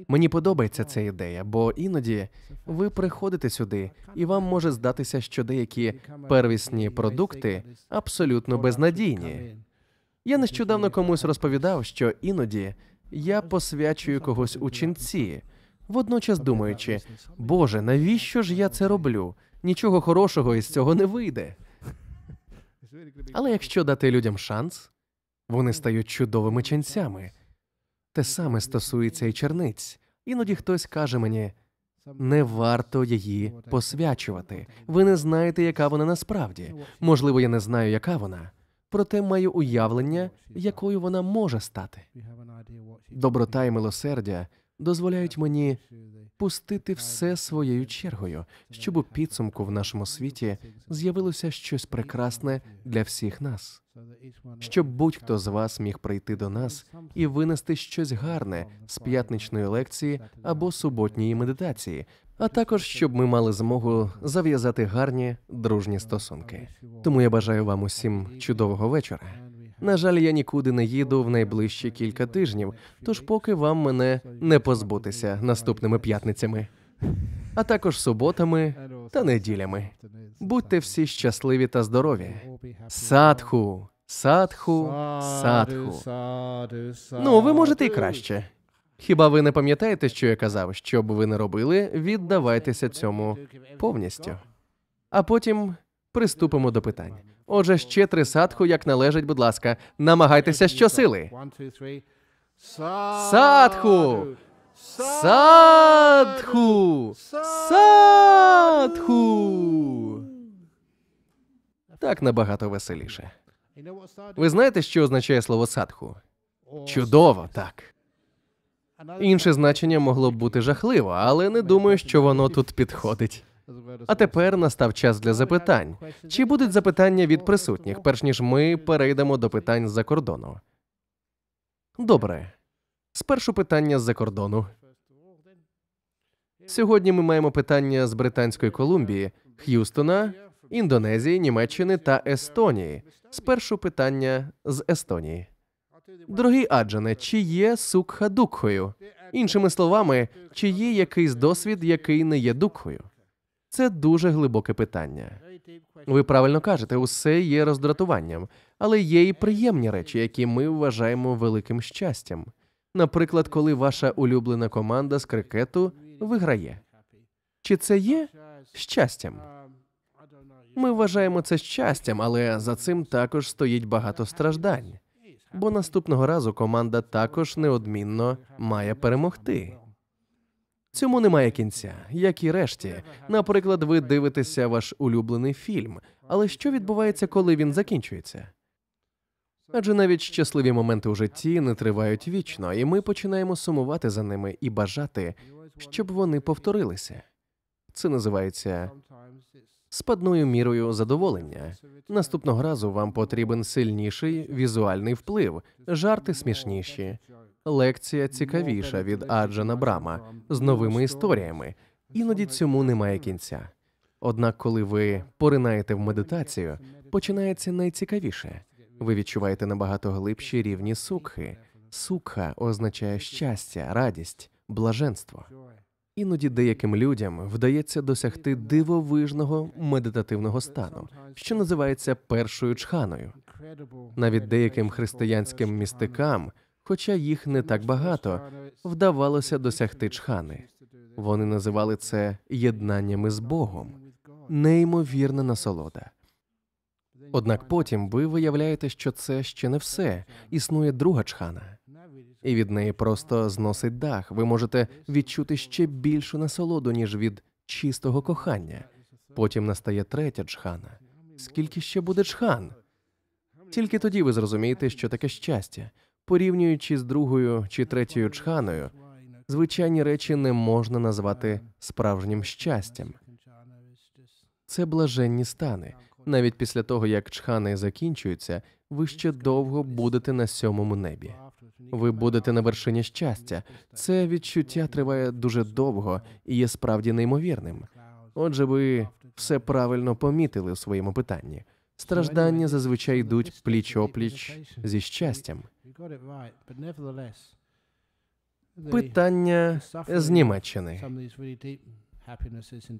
Мені подобається ця ідея, бо іноді ви приходите сюди, і вам може здатися, що деякі первісні продукти абсолютно безнадійні. Я нещодавно комусь розповідав, що іноді я посвячую когось у ченці, водночас тобто, думаючи, Боже, навіщо ж я це роблю? Нічого хорошого із цього не вийде. Але якщо дати людям шанс, вони стають чудовими ченцями. Те саме стосується і черниць. Іноді хтось каже мені, не варто її посвячувати. Ви не знаєте, яка вона насправді. Можливо, я не знаю, яка вона проте маю уявлення, якою вона може стати. Доброта і милосердя дозволяють мені пустити все своєю чергою, щоб у підсумку в нашому світі з'явилося щось прекрасне для всіх нас. Щоб будь-хто з вас міг прийти до нас і винести щось гарне з п'ятничної лекції або суботньої медитації, а також щоб ми мали змогу зав'язати гарні дружні стосунки. Тому я бажаю вам усім чудового вечора. На жаль, я нікуди не їду в найближчі кілька тижнів, тож поки вам мене не позбутися наступними п'ятницями, а також суботами та неділями. Будьте всі щасливі та здорові. Садху, садху, садху. Ну, ви можете і краще. Хіба ви не пам'ятаєте, що я казав? Що б ви не робили, віддавайтеся цьому повністю. А потім приступимо до питань. Отже, ще три садху, як належить, будь ласка, намагайтеся щосили. Садху! Садху! Садху! Так набагато веселіше. Ви знаєте, що означає слово садху? Чудово, так. Інше значення могло б бути жахливо, але не думаю, що воно тут підходить. А тепер настав час для запитань. Чи будуть запитання від присутніх, перш ніж ми перейдемо до питань з-за кордону? Добре. Спершу питання з-за кордону. Сьогодні ми маємо питання з Британської Колумбії, Х'юстона, Індонезії, Німеччини та Естонії. Спершу питання з Естонії. Дорогий Аджане, чи є сукха дукхою? Іншими словами, чи є якийсь досвід, який не є дукхою? Це дуже глибоке питання. Ви правильно кажете, усе є роздратуванням, але є і приємні речі, які ми вважаємо великим щастям. Наприклад, коли ваша улюблена команда з крикету виграє, чи це є щастям? Ми вважаємо це щастям, але за цим також стоїть багато страждань бо наступного разу команда також неодмінно має перемогти. Цьому немає кінця, як і решті. Наприклад, ви дивитеся ваш улюблений фільм, але що відбувається, коли він закінчується? Адже навіть щасливі моменти у житті не тривають вічно, і ми починаємо сумувати за ними і бажати, щоб вони повторилися. Це називається Спадною мірою задоволення. Наступного разу вам потрібен сильніший візуальний вплив, жарти смішніші. Лекція цікавіша від Аджана Брама з новими історіями. Іноді цьому немає кінця. Однак, коли ви поринаєте в медитацію, починається найцікавіше. Ви відчуваєте набагато глибші рівні сукхи. Сукха означає щастя, радість, блаженство. Іноді деяким людям вдається досягти дивовижного медитативного стану, що називається першою чханою. Навіть деяким християнським містикам, хоча їх не так багато, вдавалося досягти чхани. Вони називали це єднаннями з Богом, неймовірна насолода. Однак потім ви виявляєте, що це ще не все. Існує друга чхана і від неї просто зносить дах. Ви можете відчути ще більшу насолоду, ніж від чистого кохання. Потім настає третя джхана. Скільки ще буде джхан? Тільки тоді ви зрозумієте, що таке щастя. Порівнюючи з другою чи третьою джханою, звичайні речі не можна назвати справжнім щастям. Це блаженні стани. Навіть після того як чхани закінчуються, ви ще довго будете на сьомому небі. Ви будете на вершині щастя. Це відчуття триває дуже довго і є справді неймовірним. Отже, ви все правильно помітили у своєму питанні. Страждання зазвичай йдуть пліч опліч зі щастям. Питання з Німеччини.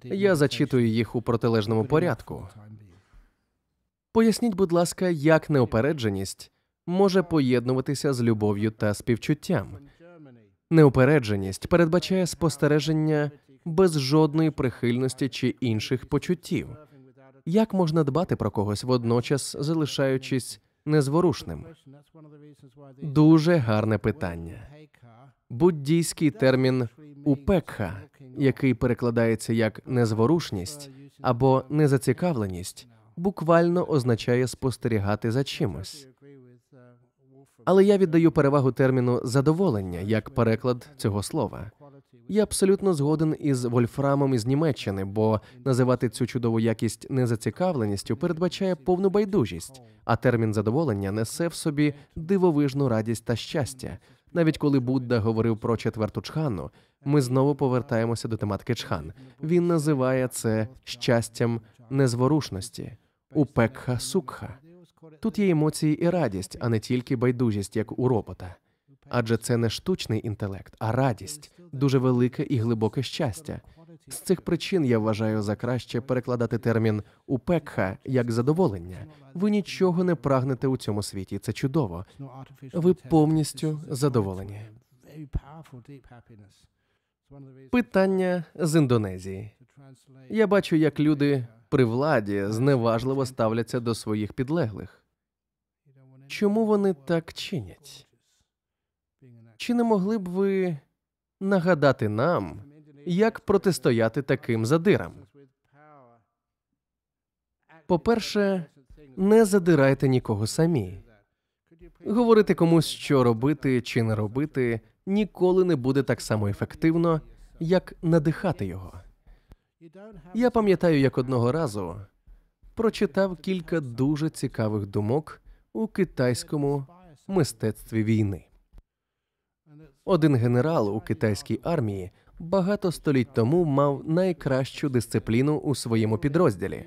Я зачитую їх у протилежному порядку. Поясніть, будь ласка, як неопередженість може поєднуватися з любов'ю та співчуттям. Неупередженість передбачає спостереження без жодної прихильності чи інших почуттів. Як можна дбати про когось, водночас залишаючись незворушним? Дуже гарне питання. Буддійський термін упекха, який перекладається як незворушність або незацікавленість, буквально означає спостерігати за чимось. Але я віддаю перевагу терміну задоволення як переклад цього слова. Я абсолютно згоден із Вольфрамом із Німеччини, бо називати цю чудову якість незацікавленістю передбачає повну байдужість, а термін задоволення несе в собі дивовижну радість та щастя. Навіть коли Будда говорив про четверту чхану, ми знову повертаємося до тематики чхан. Він називає це щастям незворушності упекха сукха. Тут є емоції і радість, а не тільки байдужість, як у робота. Адже це не штучний інтелект, а радість, дуже велике і глибоке щастя. З цих причин я вважаю за краще перекладати термін упекха як задоволення. Ви нічого не прагнете у цьому світі. Це чудово. Ви повністю задоволені. Питання з Індонезії. Я бачу, як люди при владі зневажливо ставляться до своїх підлеглих чому вони так чинять? Чи не могли б ви нагадати нам, як протистояти таким задирам? По-перше, не задирайте нікого самі. Говорити комусь, що робити чи не робити, ніколи не буде так само ефективно, як надихати його. Я пам'ятаю, як одного разу прочитав кілька дуже цікавих думок у китайському мистецтві війни. Один генерал у китайській армії багато століть тому мав найкращу дисципліну у своєму підрозділі.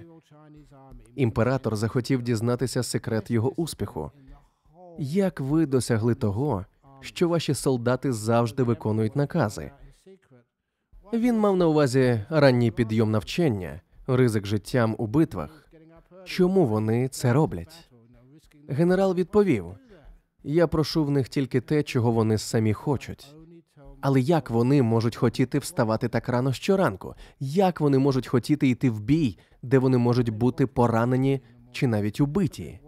Імператор захотів дізнатися секрет його успіху. Як ви досягли того, що ваші солдати завжди виконують накази? Він мав на увазі ранній підйом навчання, ризик життям у битвах. Чому вони це роблять? Генерал відповів: я прошу в них тільки те, чого вони самі хочуть. Але як вони можуть хотіти вставати так рано щоранку? Як вони можуть хотіти йти в бій, де вони можуть бути поранені чи навіть убиті?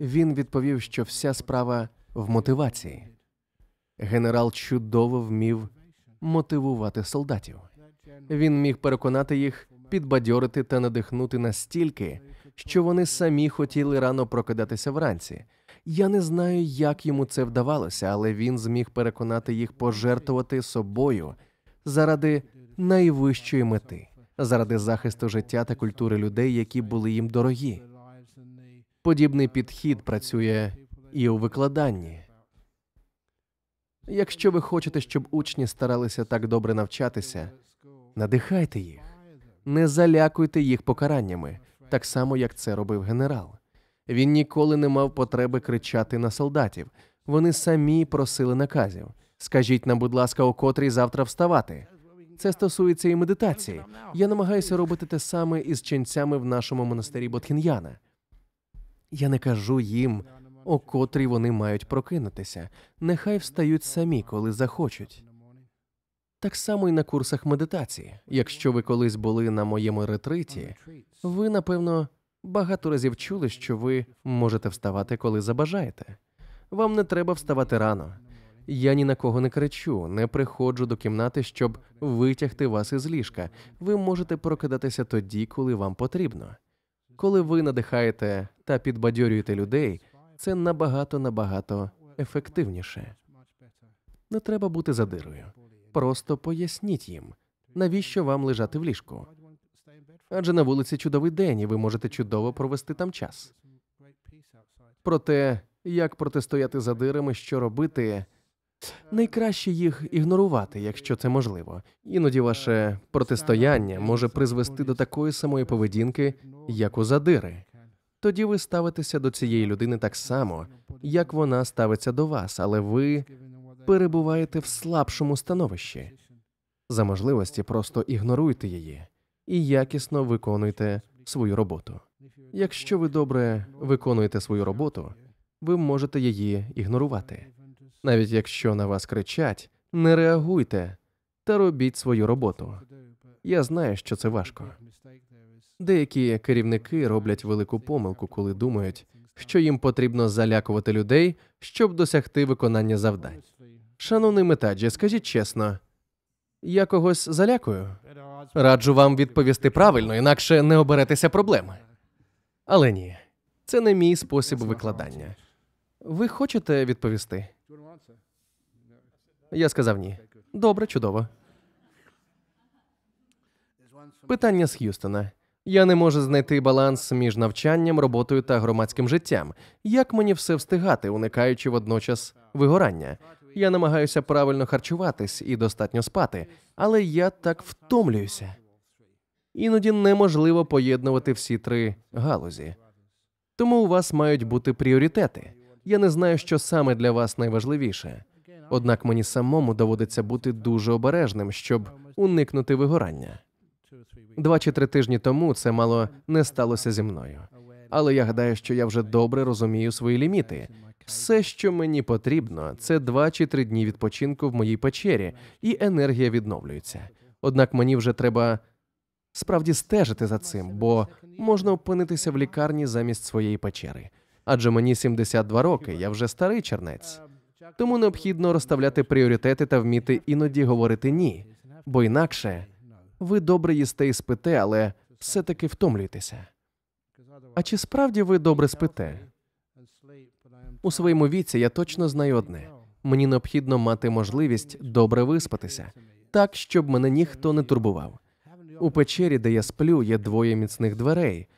Він відповів, що вся справа в мотивації. Генерал чудово вмів мотивувати солдатів. Він міг переконати їх, підбадьорити та надихнути настільки, що вони самі хотіли рано прокидатися вранці. Я не знаю, як йому це вдавалося, але він зміг переконати їх пожертвувати собою заради найвищої мети, заради захисту життя та культури людей, які були їм дорогі. Подібний підхід працює і у викладанні. Якщо ви хочете, щоб учні старалися так добре навчатися, надихайте їх, не залякуйте їх покараннями так само, як це робив генерал. Він ніколи не мав потреби кричати на солдатів. Вони самі просили наказів. Скажіть нам, будь ласка, о котрій завтра вставати. Це стосується і медитації. Я намагаюся робити те саме із ченцями в нашому монастирі Ботхіняна. Я не кажу їм, о котрій вони мають прокинутися. Нехай встають самі, коли захочуть. Так само і на курсах медитації. Якщо ви колись були на моєму ретриті, ви напевно багато разів чули, що ви можете вставати, коли забажаєте. Вам не треба вставати рано. Я ні на кого не кричу, не приходжу до кімнати, щоб витягти вас із ліжка. Ви можете прокидатися тоді, коли вам потрібно. Коли ви надихаєте та підбадьорюєте людей, це набагато набагато ефективніше. Не треба бути задирою просто поясніть їм, навіщо вам лежати в ліжку. Адже на вулиці чудовий день, і ви можете чудово провести там час. Проте, як протистояти за дирами, що робити, найкраще їх ігнорувати, якщо це можливо. Іноді ваше протистояння може призвести до такої самої поведінки, як у задири. Тоді ви ставитеся до цієї людини так само, як вона ставиться до вас, але ви перебуваєте в слабшому становищі. За можливості просто ігноруйте її і якісно виконуйте свою роботу. Якщо ви добре виконуєте свою роботу, ви можете її ігнорувати. Навіть якщо на вас кричать, не реагуйте та робіть свою роботу. Я знаю, що це важко. Деякі керівники роблять велику помилку, коли думають, що їм потрібно залякувати людей, щоб досягти виконання завдань. Шановний метаджі, скажіть чесно, я когось залякую. Раджу вам відповісти правильно, інакше не оберетеся проблеми. Але ні, це не мій спосіб викладання. Ви хочете відповісти? Я сказав ні. Добре, чудово. Питання з Х'юстона. Я не можу знайти баланс між навчанням, роботою та громадським життям. Як мені все встигати, уникаючи водночас вигорання? Я намагаюся правильно харчуватись і достатньо спати, але я так втомлююся. Іноді неможливо поєднувати всі три галузі. Тому у вас мають бути пріоритети. Я не знаю, що саме для вас найважливіше. Однак мені самому доводиться бути дуже обережним, щоб уникнути вигорання. Два чи три тижні тому це мало не сталося зі мною. Але я гадаю, що я вже добре розумію свої ліміти все, що мені потрібно, це два чи три дні відпочинку в моїй печері, і енергія відновлюється. Однак мені вже треба справді стежити за цим, бо можна опинитися в лікарні замість своєї печери. Адже мені 72 роки, я вже старий чернець. Тому необхідно розставляти пріоритети та вміти іноді говорити ні, бо інакше ви добре їсте і спите, але все таки втомлюєтеся. А чи справді ви добре спите? У своєму віці я точно знаю одне: мені необхідно мати можливість добре виспатися, так щоб мене ніхто не турбував. У печері, де я сплю, є двоє міцних дверей.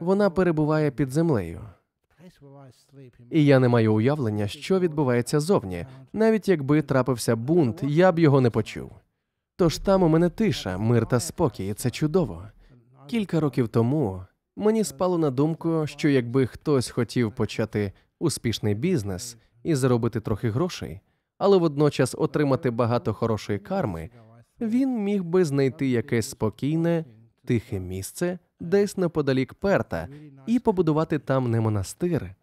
Вона перебуває під землею. І я не маю уявлення, що відбувається зовні. Навіть якби трапився бунт, я б його не почув. Тож там у мене тиша, мир та спокій, це чудово. Кілька років тому мені спало на думку, що якби хтось хотів почати успішний бізнес і заробити трохи грошей, але водночас отримати багато хорошої карми, він міг би знайти якесь спокійне, тихе місце десь неподалік перта і побудувати там не монастир,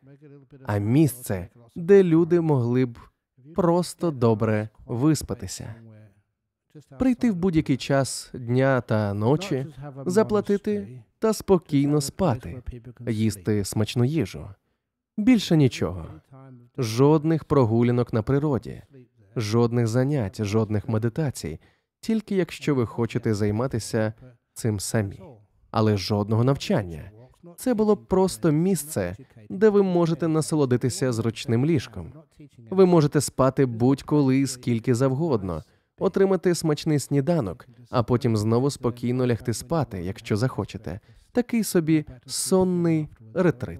а місце, де люди могли б просто добре виспатися. Прийти в будь-який час дня та ночі, заплатити та спокійно спати, їсти смачну їжу. Більше нічого. Жодних прогулянок на природі, жодних занять, жодних медитацій, тільки якщо ви хочете займатися цим самі, але жодного навчання. Це було просто місце, де ви можете насолодитися зручним ліжком. Ви можете спати будь-коли скільки завгодно, отримати смачний сніданок, а потім знову спокійно лягти спати, якщо захочете. Такий собі сонний ретрит.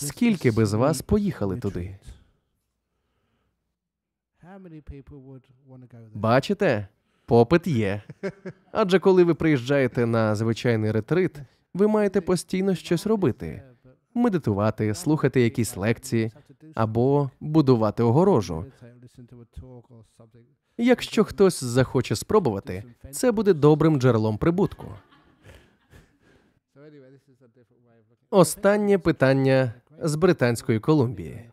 Скільки би з вас поїхали туди? Бачите, попит є. Адже коли ви приїжджаєте на звичайний ретрит, ви маєте постійно щось робити: медитувати, слухати якісь лекції або будувати огорожу. Якщо хтось захоче спробувати, це буде добрим джерелом прибутку. Останнє питання з Британської Колумбії.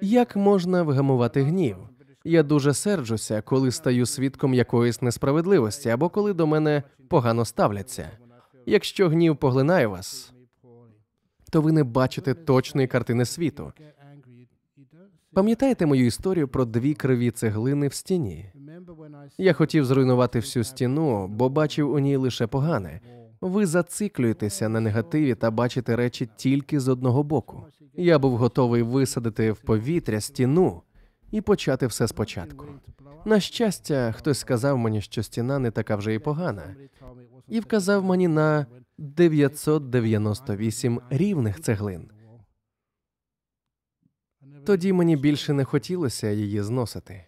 Як можна вгамувати гнів? Я дуже серджуся, коли стаю свідком якоїсь несправедливості або коли до мене погано ставляться. Якщо гнів поглинає вас, то ви не бачите точної картини світу. Пам'ятаєте мою історію про дві криві цеглини в стіні? Я хотів зруйнувати всю стіну, бо бачив у ній лише погане. Ви зациклюєтеся на негативі та бачите речі тільки з одного боку. Я був готовий висадити в повітря стіну і почати все спочатку. На щастя, хтось сказав мені, що стіна не така вже і погана, і вказав мені на 998 рівних цеглин. Тоді мені більше не хотілося її зносити.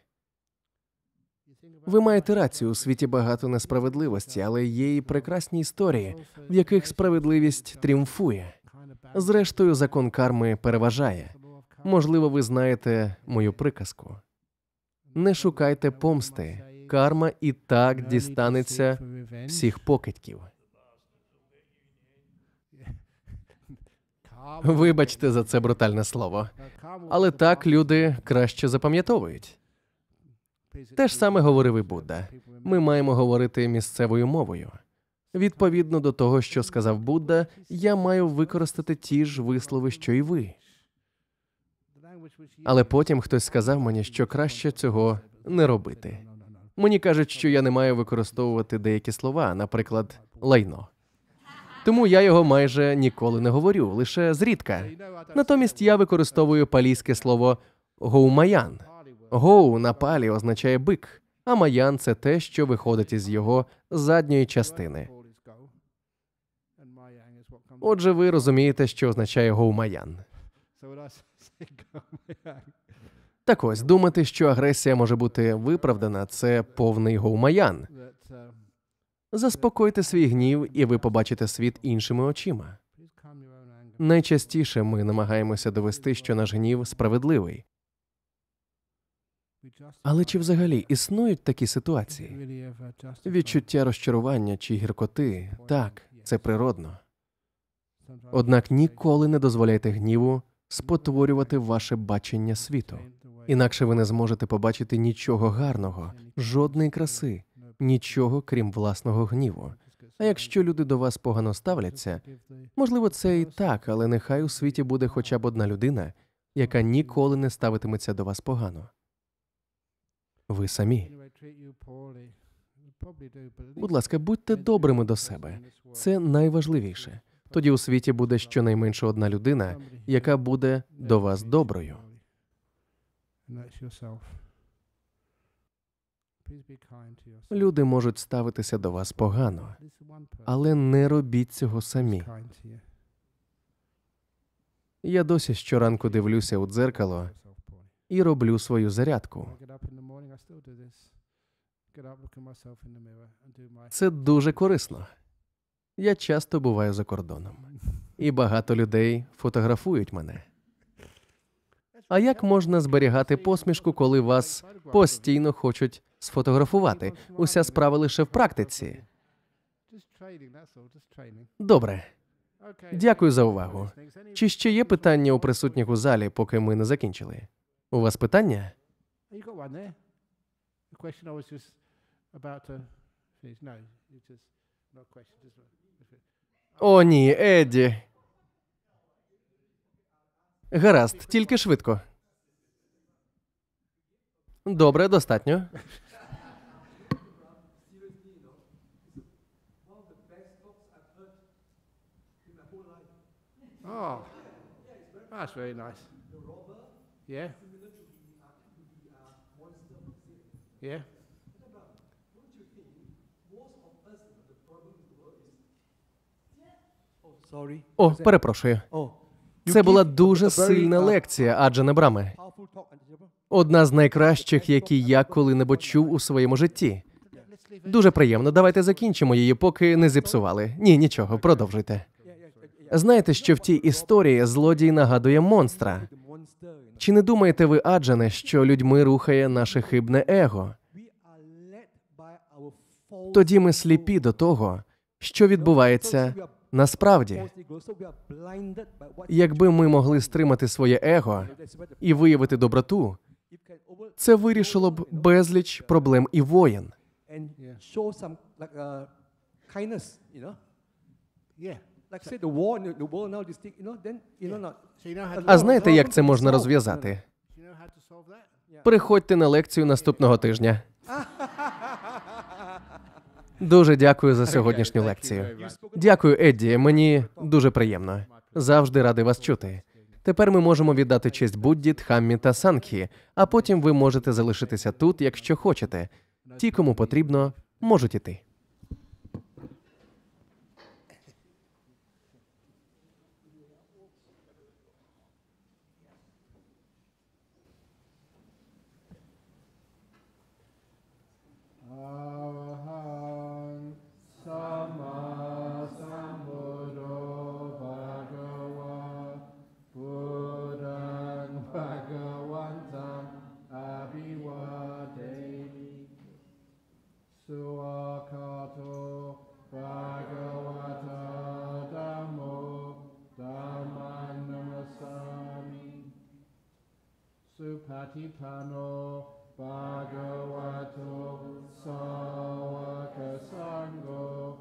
Ви маєте рацію у світі багато несправедливості, але є і прекрасні історії, в яких справедливість тріумфує. Зрештою, закон карми переважає. Можливо, ви знаєте мою приказку. Не шукайте помсти, карма і так дістанеться всіх покидьків. Вибачте за це брутальне слово, але так люди краще запам'ятовують. Те ж саме говорив і Будда. Ми маємо говорити місцевою мовою. Відповідно до того, що сказав Будда, я маю використати ті ж вислови, що й ви. Але потім хтось сказав мені, що краще цього не робити. Мені кажуть, що я не маю використовувати деякі слова, наприклад, лайно. Тому я його майже ніколи не говорю, лише зрідка. Натомість я використовую палійське слово гоумаян. Гоу на палі означає бик, а маян це те, що виходить із його задньої частини. Отже, ви розумієте, що означає гоумаян. Так ось думати, що агресія може бути виправдана, це повний гоумаян. Заспокойте свій гнів, і ви побачите світ іншими очима. Найчастіше ми намагаємося довести, що наш гнів справедливий, але чи взагалі існують такі ситуації? Відчуття розчарування чи гіркоти так, це природно. Однак ніколи не дозволяйте гніву спотворювати ваше бачення світу, інакше ви не зможете побачити нічого гарного, жодної краси, нічого крім власного гніву. А якщо люди до вас погано ставляться, можливо, це і так, але нехай у світі буде хоча б одна людина, яка ніколи не ставитиметься до вас погано ви самі. Будь ласка, будьте добрими до себе. Це найважливіше. Тоді у світі буде щонайменше одна людина, яка буде до вас доброю. Люди можуть ставитися до вас погано, але не робіть цього самі. Я досі щоранку дивлюся у дзеркало і роблю свою зарядку. Це дуже корисно. Я часто буваю за кордоном, і багато людей фотографують мене. А як можна зберігати посмішку, коли вас постійно хочуть сфотографувати? Уся справа лише в практиці. Добре. Дякую за увагу. Чи ще є питання у присутніх у залі, поки ми не закінчили? У вас питання? Uh, О, ні, Едді. Гаразд, тільки швидко. Добре, достатньо. Oh, that's very nice. Yeah. Yeah? What about, don't you think most of us, the problem in the world is... Oh, sorry. О, перепрошую. Oh. Це була дуже сильна uh, лекція, адже не брами. Одна з найкращих, які я коли-небудь чув у своєму житті. Дуже приємно. Давайте закінчимо її, поки не зіпсували. Ні, нічого, продовжуйте. Знаєте, що в тій історії злодій нагадує монстра. Чи не думаєте ви, Аджане, що людьми рухає наше хибне его? Тоді ми сліпі до того, що відбувається насправді. Якби ми могли стримати своє его і виявити доброту, це вирішило б безліч проблем і воїн. А знаєте, як це можна розв'язати? Приходьте на лекцію наступного тижня. Дуже дякую за сьогоднішню лекцію. Дякую, Едді. Мені дуже приємно. Завжди радий вас чути. Тепер ми можемо віддати честь Будді, Тхаммі та Санхі, а потім ви можете залишитися тут, якщо хочете. Ті, кому потрібно, можуть іти. Satipano Bhagavato Sawaka Sango